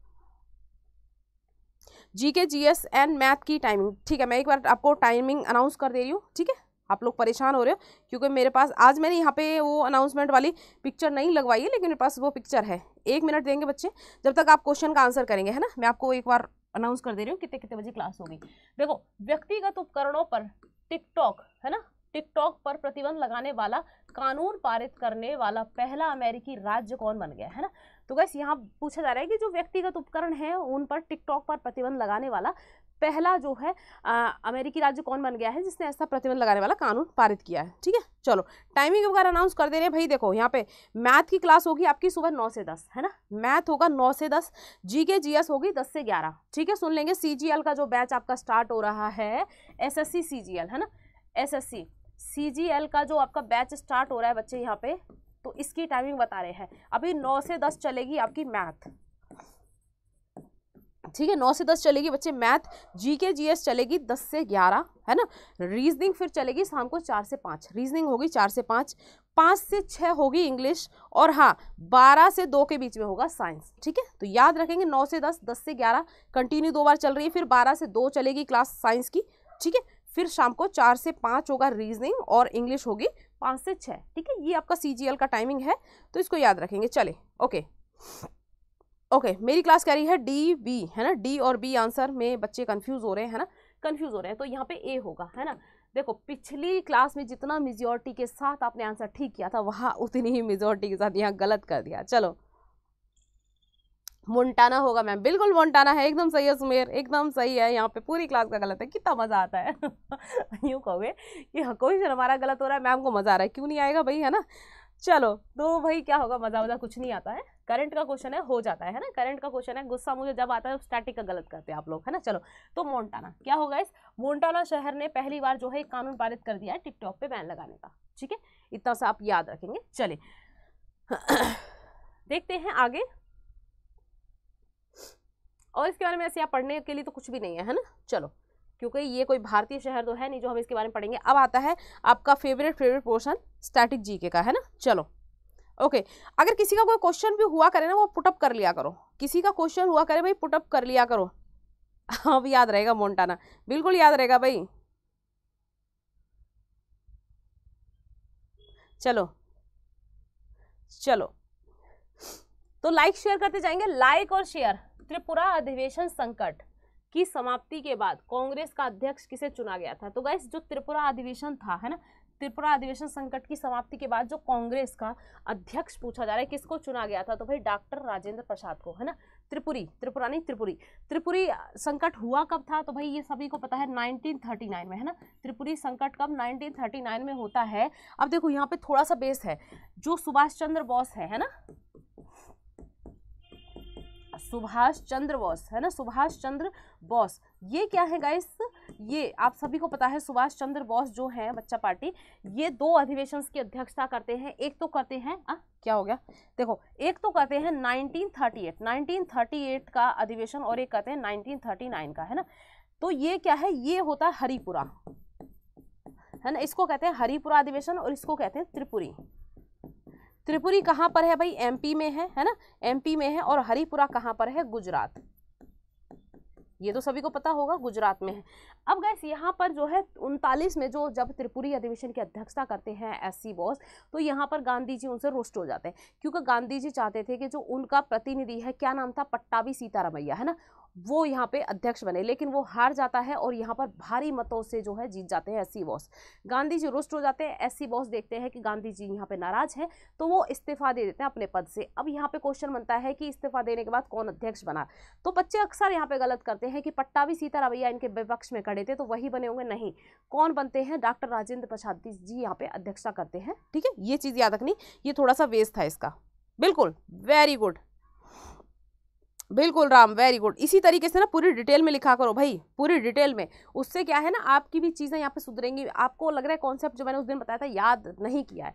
G K G S and math की टाइमिंग ठीक है मैं एक बार आपको टाइमिंग अनाउंस कर दे रही हूँ ठीक है आप लोग परेशान हो रहे हो क्योंकि मेरे पास आज मैंने यहाँ पे वो अनाउंसमेंट वाली पिक्चर नहीं लगवाई है लेकिन मेरे पास वो पिक्चर है एक मिनट देंगे बच्चे जब तक आप क्वेश्चन का आंसर करेंगे है ना मैं आपको एक बार अनाउंस कर दे रही हूँ कितने कितने बजे क्लास होगी देखो व्यक्तिगत उपकरणों पर टिकटॉक है ना टिकटॉक पर प्रतिबंध लगाने वाला कानून पारित करने वाला पहला अमेरिकी राज्य कौन बन गया है ना तो गैस यहाँ पूछा जा रहा है कि जो व्यक्तिगत उपकरण है उन पर टिकटॉक पर प्रतिबंध लगाने वाला पहला जो है आ, अमेरिकी राज्य कौन बन गया है जिसने ऐसा प्रतिबंध लगाने वाला कानून पारित किया है ठीक है चलो टाइमिंग वगैरह अनाउंस कर दे रहे हैं भाई देखो यहाँ पे मैथ की क्लास होगी आपकी सुबह नौ से दस है ना मैथ होगा नौ से दस जी के जी एस होगी दस से ग्यारह ठीक है सुन लेंगे सी जी एल का जो बैच आपका स्टार्ट हो रहा है S S C C G L है ना S S C C G L का जो आपका बैच स्टार्ट हो रहा है बच्चे यहाँ पे तो इसकी टाइमिंग बता रहे हैं अभी नौ से दस चलेगी आपकी मैथ ठीक है नौ से दस चलेगी बच्चे मैथ जी के जी एस चलेगी दस से ग्यारह है ना रीजनिंग फिर चलेगी शाम को चार से पाँच रीजनिंग होगी चार से पाँच पाँच से छः होगी इंग्लिश और हाँ बारह से दो के बीच में होगा साइंस ठीक है तो याद रखेंगे नौ से दस दस से ग्यारह कंटिन्यू दो बार चल रही है फिर बारह से दो चलेगी क्लास साइंस की ठीक है फिर शाम को चार से पाँच होगा रीजनिंग और इंग्लिश होगी पाँच से छः ठीक है ये आपका सी का टाइमिंग है तो इसको याद रखेंगे चले ओके ओके okay, मेरी क्लास कह रही है डी बी है ना डी और बी आंसर में बच्चे कंफ्यूज हो रहे हैं ना कंफ्यूज हो रहे हैं तो यहाँ पे ए होगा है ना देखो पिछली क्लास में जितना मेजोरिटी के साथ आपने आंसर ठीक किया था वहाँ उतनी ही मेजोरिटी के साथ यहाँ गलत कर दिया चलो मोन्टाना होगा मैम बिल्कुल मोन्टाना है एकदम सही है सुमेर एकदम सही है यहाँ पे पूरी क्लास का गलत है कितना मज़ा आता है [LAUGHS] यूँ कहोगे कि हाँ, क्वेश्चन हमारा गलत हो रहा है मैम को मज़ा आ रहा है क्यों नहीं आएगा भाई है ना चलो तो भाई क्या होगा मज़ा मज़ा कुछ नहीं आता है करंट का क्वेश्चन है हो जाता है है ना करंट का क्वेश्चन है गुस्सा मुझे जब आता है स्टैटिक तो का गलत करते हैं आप लोग है ना चलो तो मोन्टाना क्या होगा इस मोन्टाना शहर ने पहली बार जो है कानून पारित कर दिया है टिकटॉक पे बैन लगाने का ठीक है इतना सा आप याद रखेंगे चले [COUGHS] देखते हैं आगे और इसके बारे में ऐसे आप पढ़ने के लिए तो कुछ भी नहीं है है ना चलो क्योंकि ये कोई भारतीय शहर तो है नहीं जो हम इसके बारे में पढ़ेंगे अब आता है आपका favourite favourite portion static GK का है ना चलो ओके okay. अगर किसी का कोई क्वेश्चन भी हुआ करे ना वो पुटअप कर लिया करो किसी का क्वेश्चन हुआ करे भाई पुटअप कर लिया करो अब याद रहेगा मोन्टाना बिल्कुल याद रहेगा भाई चलो चलो तो लाइक शेयर करते जाएंगे लाइक और शेयर त्रिपुरा अधिवेशन संकट की समाप्ति के बाद कांग्रेस का अध्यक्ष किसे चुना गया था तो गैस जो त्रिपुरा अधिवेशन था है ना त्रिपुरा अधिवेशन संकट की समाप्ति के बाद जो कांग्रेस का अध्यक्ष पूछा जा रहा है किसको चुना गया था तो भाई डॉक्टर राजेंद्र प्रसाद को है ना त्रिपुरी त्रिपुरा नहीं त्रिपुरी त्रिपुरी संकट हुआ कब था तो भाई ये सभी को पता है 1939 में है ना त्रिपुरी संकट कब 1939 में होता है अब देखो यहाँ पे थोड़ा सा बेस है जो सुभाष चंद्र बोस है है ना सुभाष चंद्र बोस है ना सुभाष चंद्र बोस ये क्या है गाइस ये आप सभी को पता है सुभाष चंद्र बोस जो है बच्चा पार्टी ये दो अधिवेशन की अध्यक्षता करते हैं एक तो करते हैं आ, क्या हो गया देखो एक तो करते हैं 1938 1938 का अधिवेशन और एक करते हैं 1939 का है ना तो ये क्या है ये होता है हरिपुरा है ना इसको कहते हैं हरिपुरा अधिवेशन और इसको कहते हैं त्रिपुरी त्रिपुरी कहाँ पर है भाई एमपी में है है ना एमपी में है और हरिपुरा कहाँ पर है गुजरात ये तो सभी को पता होगा गुजरात में है अब गैस यहाँ पर जो है उनतालीस में जो जब त्रिपुरी अधिवेशन की अध्यक्षता करते हैं एस सी बॉस तो यहाँ पर गांधी जी उनसे रोस्ट हो जाते हैं क्योंकि गांधी जी चाहते थे कि जो उनका प्रतिनिधि है क्या नाम था पट्टावी सीतारामैया है ना वो यहाँ पे अध्यक्ष बने लेकिन वो हार जाता है और यहाँ पर भारी मतों से जो है जीत जाते हैं एस बॉस गांधी जी रुष्ट हो जाते हैं एस बॉस देखते हैं कि गांधी जी यहाँ पे नाराज है तो वो इस्तीफा दे देते हैं अपने पद से अब यहाँ पे क्वेश्चन बनता है कि इस्तीफा देने के बाद कौन अध्यक्ष बना तो बच्चे अक्सर यहाँ पे गलत करते हैं कि पट्टाभी सीतारामैया इनके विपक्ष में खड़े थे तो वही बने होंगे नहीं कौन बनते हैं डॉक्टर राजेंद्र प्रसाद जी यहाँ पे अध्यक्षता करते हैं ठीक है ये चीज़ याद रखनी ये थोड़ा सा वेस्ट था इसका बिल्कुल वेरी गुड बिल्कुल राम वेरी गुड इसी तरीके से ना पूरी डिटेल में लिखा करो भाई पूरी डिटेल में उससे क्या है ना आपकी भी चीज़ें यहाँ पे सुधरेंगी आपको लग रहा है कॉन्सेप्ट जो मैंने उस दिन बताया था याद नहीं किया है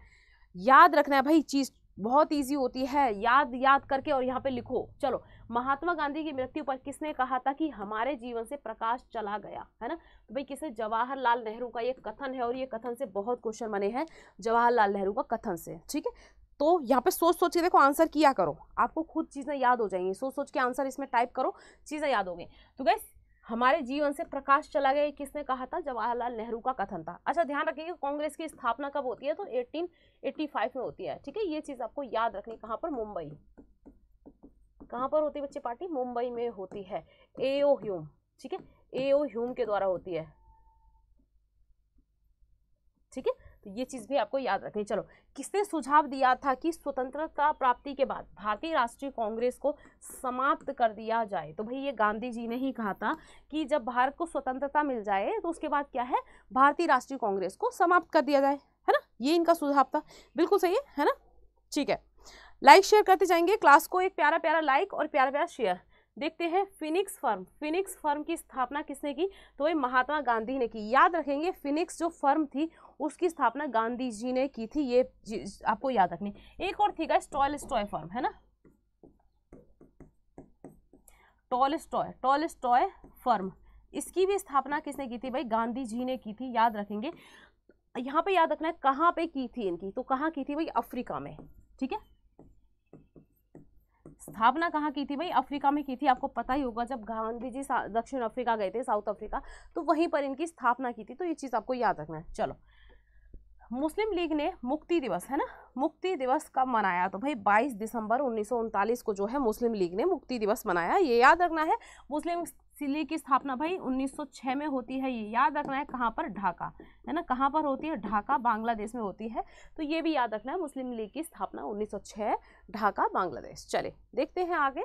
याद रखना है भाई चीज़ बहुत इजी होती है याद याद करके और यहाँ पे लिखो चलो महात्मा गांधी की मृत्यु पर किसने कहा था कि हमारे जीवन से प्रकाश चला गया है ना तो भाई किसे जवाहरलाल नेहरू का ये कथन है और ये कथन से बहुत क्वेश्चन बने हैं जवाहरलाल नेहरू का कथन से ठीक है तो यहाँ पे सोच सोच के देखो आंसर किया करो आपको खुद चीज़ें याद हो जाएंगी सोच सोच के आंसर इसमें टाइप करो चीज़ें याद हो गई तो गैस हमारे जीवन से प्रकाश चला गया किसने कहा था जवाहरलाल नेहरू का कथन था अच्छा ध्यान रखिए कांग्रेस की स्थापना कब होती है तो 1885 में होती है ठीक है ये चीज़ आपको याद रखनी कहाँ पर मुंबई कहाँ पर होती है बच्चे पार्टी मुंबई में होती है ए ओ ह्यूम ठीक है ए ओ ह्यूम के द्वारा होती है ठीक है तो ये चीज़ भी आपको याद रखनी चलो किसने सुझाव दिया था कि स्वतंत्रता प्राप्ति के बाद भारतीय राष्ट्रीय कांग्रेस को समाप्त कर दिया जाए तो भाई ये गांधी जी ने ही कहा था कि जब भारत को स्वतंत्रता मिल जाए तो उसके बाद क्या है भारतीय राष्ट्रीय कांग्रेस को समाप्त कर दिया जाए है ना ये इनका सुझाव था बिल्कुल सही है है ना ठीक है लाइक शेयर करते जाएंगे क्लास को एक प्यारा प्यारा लाइक और प्यारा प्यारा शेयर देखते हैं फिनिक्स फर्म फिनिक्स फर्म की स्थापना किसने की तो ये महात्मा गांधी ने की याद रखेंगे फिनिक्स जो फर्म थी उसकी स्थापना गांधी जी ने की थी ये आपको याद रखनी एक और थी गाइस टॉयल स्टॉय फर्म है ना Tolstoy Tolstoy farm इसकी भी स्थापना किसने की थी भाई गांधी जी ने की थी याद रखेंगे यहाँ पे याद रखना है कहाँ पे की थी इनकी तो कहाँ की थी भाई अफ्रीका में ठीक है स्थापना कहाँ की थी भाई अफ्रीका में की थी आपको पता ही होगा जब गांधी जी दक्षिण अफ्रीका गए थे साउथ अफ्रीका तो वहीं पर इनकी स्थापना की थी तो ये चीज़ आपको याद रखना है चलो मुस्लिम लीग ने मुक्ति दिवस है ना मुक्ति दिवस कब मनाया तो भाई 22 दिसंबर उन्नीस को जो है मुस्लिम लीग ने मुक्ति दिवस मनाया ये याद रखना है मुस्लिम सिले की स्थापना भाई 1906 में होती है ये याद रखना है कहाँ पर ढाका है ना कहाँ पर होती है ढाका बांग्लादेश में होती है तो ये भी याद रखना है मुस्लिम लीग की स्थापना 1906 ढाका बांग्लादेश चले देखते हैं आगे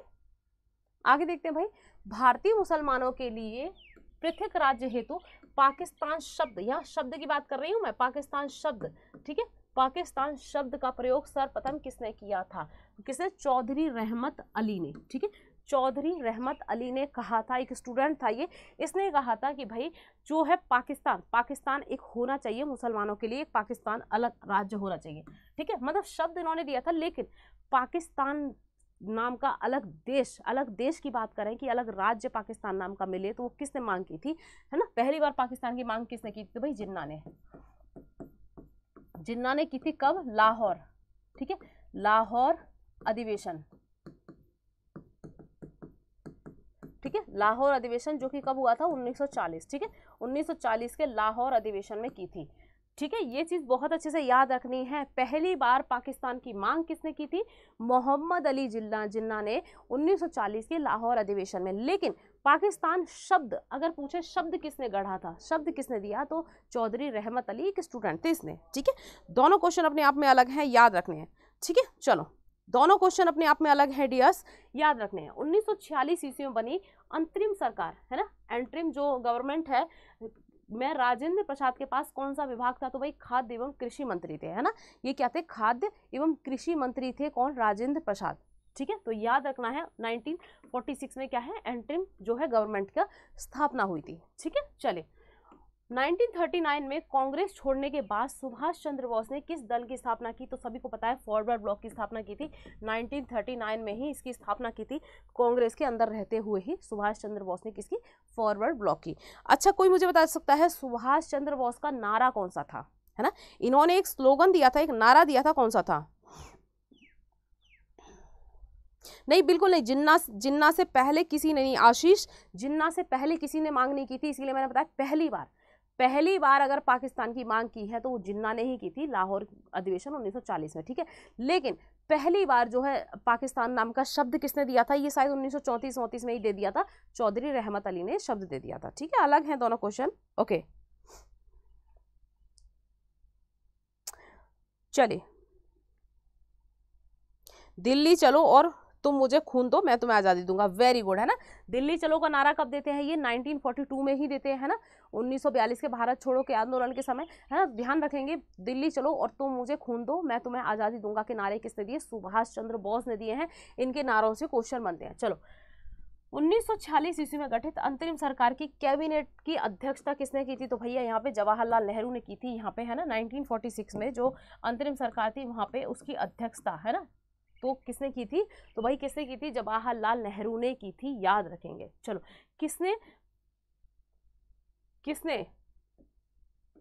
आगे देखते हैं भाई भारतीय मुसलमानों के लिए पृथक राज्य हेतु पाकिस्तान शब्द यहाँ शब्द की बात कर रही हूँ मैं पाकिस्तान शब्द ठीक है पाकिस्तान शब्द का प्रयोग सर्वप्रथम किसने किया था किसने चौधरी रहमत अली ने ठीक है चौधरी रहमत अली ने कहा था एक स्टूडेंट था ये इसने कहा था कि भाई जो है पाकिस्तान पाकिस्तान एक होना चाहिए मुसलमानों के लिए एक पाकिस्तान अलग राज्य होना चाहिए ठीक है मतलब शब्द इन्होंने दिया था लेकिन पाकिस्तान नाम का अलग देश अलग देश की बात करें कि अलग राज्य पाकिस्तान नाम का मिले तो वो किसने मांग की थी है ना पहली बार पाकिस्तान की मांग किसने की तो भाई जिन्ना ने जिन्ना ने की थी कब लाहौर ठीक है लाहौर अधिवेशन ठीक है लाहौर अधिवेशन जो कि कब हुआ था 1940 ठीक है 1940 के लाहौर अधिवेशन में की थी ठीक है ये चीज़ बहुत अच्छे से याद रखनी है पहली बार पाकिस्तान की मांग किसने की थी मोहम्मद अली जिन्ना जिन्ना ने 1940 के लाहौर अधिवेशन में लेकिन पाकिस्तान शब्द अगर पूछे शब्द किसने गढ़ा था शब्द किसने दिया तो चौधरी रहमत अली एक स्टूडेंट थे इसने ठीक है दोनों क्वेश्चन अपने आप में अलग हैं याद रखने हैं ठीक है चलो दोनों क्वेश्चन अपने आप में अलग हैं डियर्स याद रखने हैं 1946 ईस्वी में बनी अंतरिम सरकार है ना एंट्रिम जो गवर्नमेंट है मैं राजेंद्र प्रसाद के पास कौन सा विभाग था तो भाई खाद्य एवं कृषि मंत्री थे है ना ये क्या थे खाद्य एवं कृषि मंत्री थे कौन राजेंद्र प्रसाद ठीक है तो याद रखना है 1946 में क्या है एंट्रिम जो है गवर्नमेंट का स्थापना हुई थी ठीक है चले 1939 में कांग्रेस छोड़ने के बाद सुभाष चंद्र बोस ने किस दल की स्थापना की तो सभी को पता है फॉरवर्ड ब्लॉक की स्थापना की थी 1939 में ही इसकी स्थापना की थी कांग्रेस के अंदर रहते हुए ही सुभाष चंद्र बोस ने किसकी फॉरवर्ड ब्लॉक की अच्छा कोई मुझे बता सकता है सुभाष चंद्र बोस का नारा कौन सा था है ना इन्होंने एक स्लोगन दिया था एक नारा दिया था कौन सा था नहीं बिल्कुल नहीं जिन्ना जिन्ना से पहले किसी ने नहीं आशीष जिन्ना से पहले किसी ने मांग नहीं की थी इसीलिए मैंने बताया पहली बार पहली बार अगर पाकिस्तान की मांग की है तो वो जिन्ना ने ही की थी लाहौर अधिवेशन 1940 में ठीक है लेकिन पहली बार जो है पाकिस्तान नाम का शब्द किसने दिया था ये शायद उन्नीस सौ में ही दे दिया था चौधरी रहमत अली ने शब्द दे दिया था ठीक है अलग है दोनों क्वेश्चन ओके चलिए दिल्ली चलो और तुम मुझे खून दो मैं तुम्हें आज़ादी दूंगा वेरी गुड है ना दिल्ली चलो का नारा कब देते हैं ये 1942 में ही देते हैं है ना 1942 के भारत छोड़ो के आंदोलन के समय है ना ध्यान रखेंगे दिल्ली चलो और तुम मुझे खून दो मैं तुम्हें आज़ादी दूंगा के नारे किसने दिए सुभाष चंद्र बोस ने दिए हैं इनके नारों से क्वेश्चन बनते हैं चलो 1946 ईस्वी में गठित अंतरिम सरकार की कैबिनेट की अध्यक्षता किसने की थी तो भैया यहाँ पे जवाहरलाल नेहरू ने की थी यहाँ पे है ना 1946 में जो अंतरिम सरकार थी वहाँ पे उसकी अध्यक्षता है ना तो किसने की थी तो भाई किसने की थी जवाहरलाल नेहरू ने की थी याद रखेंगे चलो किसने किसने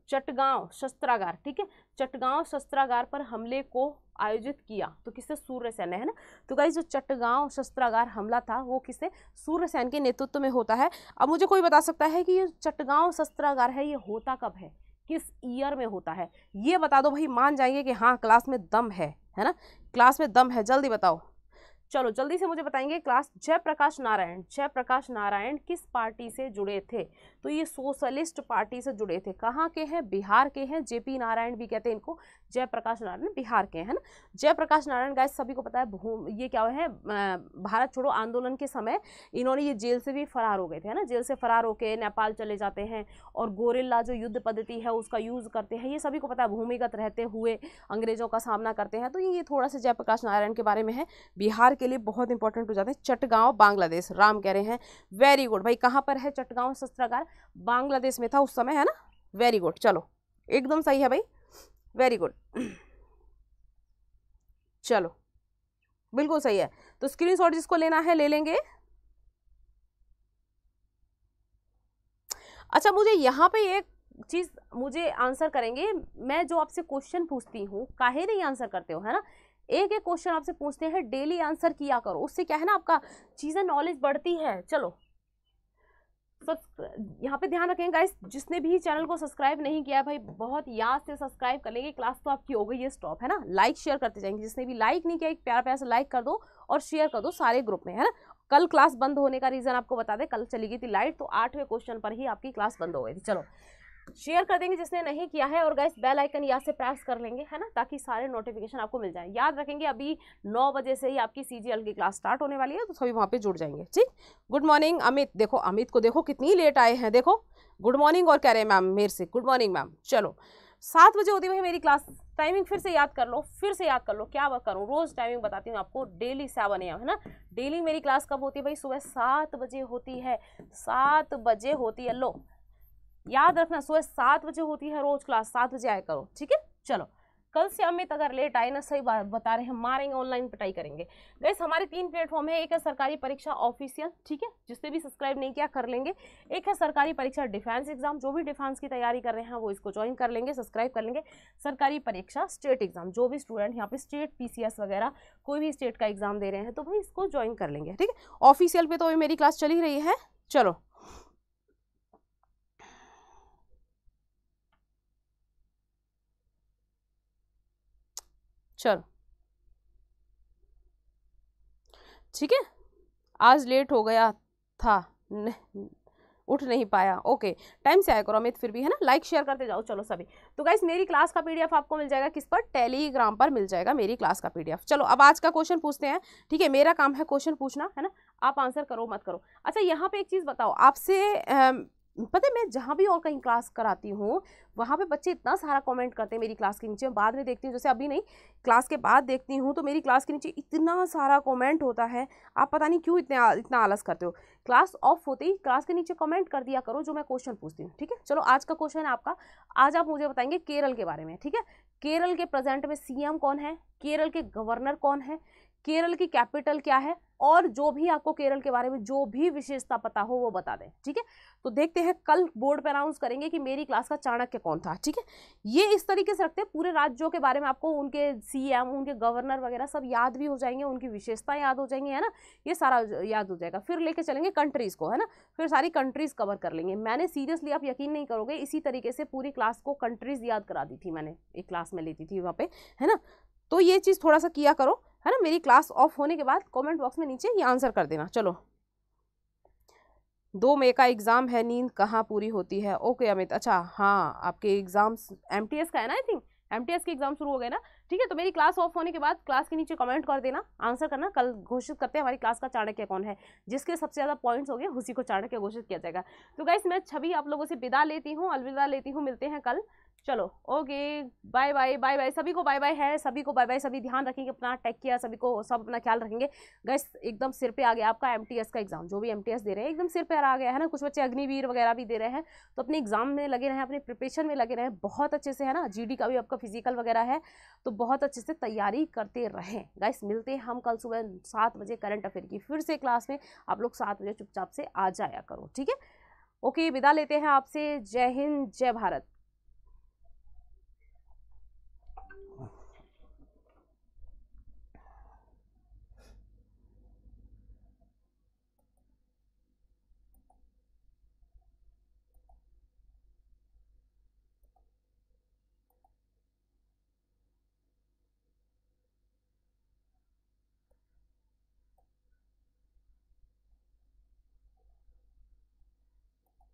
चटगांव शस्त्रागार ठीक है चटगांव शस्त्रागार पर हमले को आयोजित किया तो किसने सूर्यसेन है ना तो गाई जो चटगांव शस्त्रागार हमला था वो किसने सूर्यसेन के नेतृत्व में होता है अब मुझे कोई बता सकता है कि ये चटगांव शस्त्रागार है ये होता कब है किस ईयर में होता है ये बता दो भाई मान जाएंगे कि हाँ क्लास में दम है है ना क्लास में दम है जल्दी बताओ चलो जल्दी से मुझे बताएंगे क्लास जयप्रकाश नारायण जयप्रकाश नारायण किस पार्टी से जुड़े थे तो ये सोशलिस्ट पार्टी से जुड़े थे कहाँ के हैं बिहार के हैं जेपी नारायण भी कहते हैं इनको जयप्रकाश नारायण बिहार के हैं ना जयप्रकाश नारायण गाय सभी को पता है ये क्या है भारत छोड़ो आंदोलन के समय इन्होंने ये जेल से भी फरार हो गए थे है ना जेल से फरार होकर नेपाल चले जाते हैं और गोरिल्ला जो युद्ध पद्धति है उसका यूज़ करते हैं ये सभी को पता है भूमिगत रहते हुए अंग्रेजों का सामना करते हैं तो ये थोड़ा सा जयप्रकाश नारायण के बारे में है बिहार के लिए बहुत इंपॉर्टेंट हो जाते हैं चटगांव बांग्लादेश राम कह रहे हैं वेरी गुड भाई कहाँ पर है चटगांव शस्त्रागार बांग्लादेश में था उस समय है ना वेरी गुड चलो एकदम सही है भाई वेरी गुड चलो बिल्कुल सही है तो स्क्रीनशॉट जिसको लेना है ले लेंगे अच्छा मुझे यहाँ पे एक चीज़ मुझे आंसर करेंगे मैं जो आपसे क्वेश्चन पूछती हूँ काहे नहीं आंसर करते हो है ना एक एक क्वेश्चन आपसे पूछते हैं डेली आंसर किया करो उससे क्या है ना आपका चीज़ें नॉलेज बढ़ती है चलो सब यहाँ पे ध्यान रखें गाइस जिसने भी चैनल को सब्सक्राइब नहीं किया भाई बहुत याद से सब्सक्राइब कर लेंगे क्लास तो आपकी हो गई है स्टॉप है ना लाइक शेयर करते जाएंगे जिसने भी लाइक नहीं किया एक प्यार प्यार से लाइक कर दो और शेयर कर दो सारे ग्रुप में है ना कल क्लास बंद होने का रीज़न आपको बता दें कल चली गई थी लाइट तो आठवें क्वेश्चन पर ही आपकी क्लास बंद हो गई थी चलो शेयर कर देंगे जिसने नहीं किया है और गाइस बेल आइकन यहाँ से प्रेस कर लेंगे है ना ताकि सारे नोटिफिकेशन आपको मिल जाए याद रखेंगे अभी नौ बजे से ही आपकी सी की क्लास स्टार्ट होने वाली है तो सभी वहाँ पर जुड़ जाएंगे ठीक गुड मॉर्निंग अमित देखो अमित को देखो कितनी लेट आए हैं देखो गुड मॉर्निंग और कह रहे हैं मैम मेरे से गुड मॉर्निंग मैम चलो सात बजे होती है मेरी क्लास टाइमिंग फिर से याद कर लो फिर से याद कर लो क्या वर्क करूँ रोज़ टाइमिंग बताती हूँ आपको डेली सेवन एम है ना डेली मेरी क्लास कब होती है भाई सुबह सात बजे होती है सात बजे होती है लो याद रखना सुबह सात बजे होती है रोज क्लास सात बजे आया करो ठीक है चलो कल से अमित अगर लेट आए ना सही बात बता रहे हैं मारेंगे ऑनलाइन पटाई करेंगे गैस हमारे तीन प्लेटफॉर्म है एक है सरकारी परीक्षा ऑफिशियल ठीक है जिससे भी सब्सक्राइब नहीं किया कर लेंगे एक है सरकारी परीक्षा डिफेंस एग्जाम जो भी डिफेंस की तैयारी कर रहे हैं वो इसको ज्वाइन कर लेंगे सब्सक्राइब कर लेंगे सरकारी परीक्षा स्टेट एग्जाम जो भी स्टूडेंट यहाँ पे स्टेट पी वगैरह कोई भी स्टेट का एग्जाम दे रहे हैं तो भाई इसको ज्वाइन कर लेंगे ठीक है ऑफिशियल पर तो अभी मेरी क्लास चली रही है चलो चलो ठीक है आज लेट हो गया था उठ नहीं पाया ओके टाइम से आया करो अमित फिर भी है ना लाइक शेयर करते जाओ चलो सभी तो गाइस मेरी क्लास का पीडीएफ आपको मिल जाएगा किस पर टेलीग्राम पर मिल जाएगा मेरी क्लास का पीडीएफ चलो अब आज का क्वेश्चन पूछते हैं ठीक है मेरा काम है क्वेश्चन पूछना है ना आप आंसर करो मत करो अच्छा यहाँ पे एक चीज़ बताओ आपसे पता है मैं जहाँ भी और कहीं क्लास कराती हूँ वहाँ पे बच्चे इतना सारा कमेंट करते हैं मेरी क्लास के नीचे मैं बाद में देखती हूँ जैसे अभी नहीं क्लास के बाद देखती हूँ तो मेरी क्लास के नीचे इतना सारा कमेंट होता है आप पता नहीं क्यों इतने इतना आलस करते हो क्लास ऑफ होते ही क्लास के नीचे कमेंट कर दिया करो जो मैं क्वेश्चन पूछती हूँ ठीक है चलो आज का क्वेश्चन है आपका आज आप मुझे बताएंगे केरल के बारे में ठीक है केरल के प्रेजेंट में सी कौन है केरल के गवर्नर कौन है केरल की कैपिटल क्या है और जो भी आपको केरल के बारे में जो भी विशेषता पता हो वो बता दें ठीक है तो देखते हैं कल बोर्ड पर अनाउंस करेंगे कि मेरी क्लास का चाणक्य कौन था ठीक है ये इस तरीके से रखते हैं पूरे राज्यों के बारे में आपको उनके सीएम उनके गवर्नर वगैरह सब याद भी हो जाएंगे उनकी विशेषता याद हो जाएंगी है ना ये सारा याद हो जाएगा फिर लेके चलेंगे कंट्रीज़ को है ना फिर सारी कंट्रीज़ कवर कर लेंगे मैंने सीरियसली आप यकीन नहीं करोगे इसी तरीके से पूरी क्लास को कंट्रीज़ याद करा दी थी मैंने एक क्लास में लेती थी वहाँ पर है ना तो ये चीज़ थोड़ा सा किया करो है ना मेरी क्लास ऑफ होने के बाद कमेंट बॉक्स में नीचे ये आंसर कर देना चलो दो मई का एग्ज़ाम है नींद कहाँ पूरी होती है ओके अमित अच्छा हाँ आपके एग्ज़ाम्स एम का है ना आई थिंक एम के एग्ज़ाम शुरू हो गए ना ठीक है तो मेरी क्लास ऑफ होने के बाद क्लास के नीचे कमेंट कर देना आंसर करना कल घोषित करते हैं हमारी क्लास का चाणक्य कौन है जिसके सबसे ज़्यादा पॉइंट्स हो गए उसी को चाणक्य घोषित किया जाएगा तो गाइस मैं छवि आप लोगों से विदा लेती हूँ अलविदा लेती हूँ मिलते हैं कल चलो okay bye bye bye bye सभी को बाय बाय है सभी को बाय बाय सभी ध्यान रखेंगे अपना टेक किया सभी को सब अपना ख्याल रखेंगे गैस एकदम सिर पे आ गया आपका एमटीएस का एग्जाम जो भी एमटीएस दे रहे हैं एकदम सिर पे आ गया है ना कुछ बच्चे अग्निवीर वगैरह भी दे रहे हैं तो अपने एग्जाम में लगे रहें अपने प्रिपरेशन में लगे रहें बहुत अच्छे से है ना जी का भी आपका फिजिकल वगैरह है तो बहुत अच्छे से तैयारी करते रहें गैस मिलते हैं हम कल सुबह सात बजे करंट अफेयर की फिर से क्लास में आप लोग सात बजे चुपचाप से आ जाया करो ठीक है ओके विदा लेते हैं आपसे जय हिंद जय भारत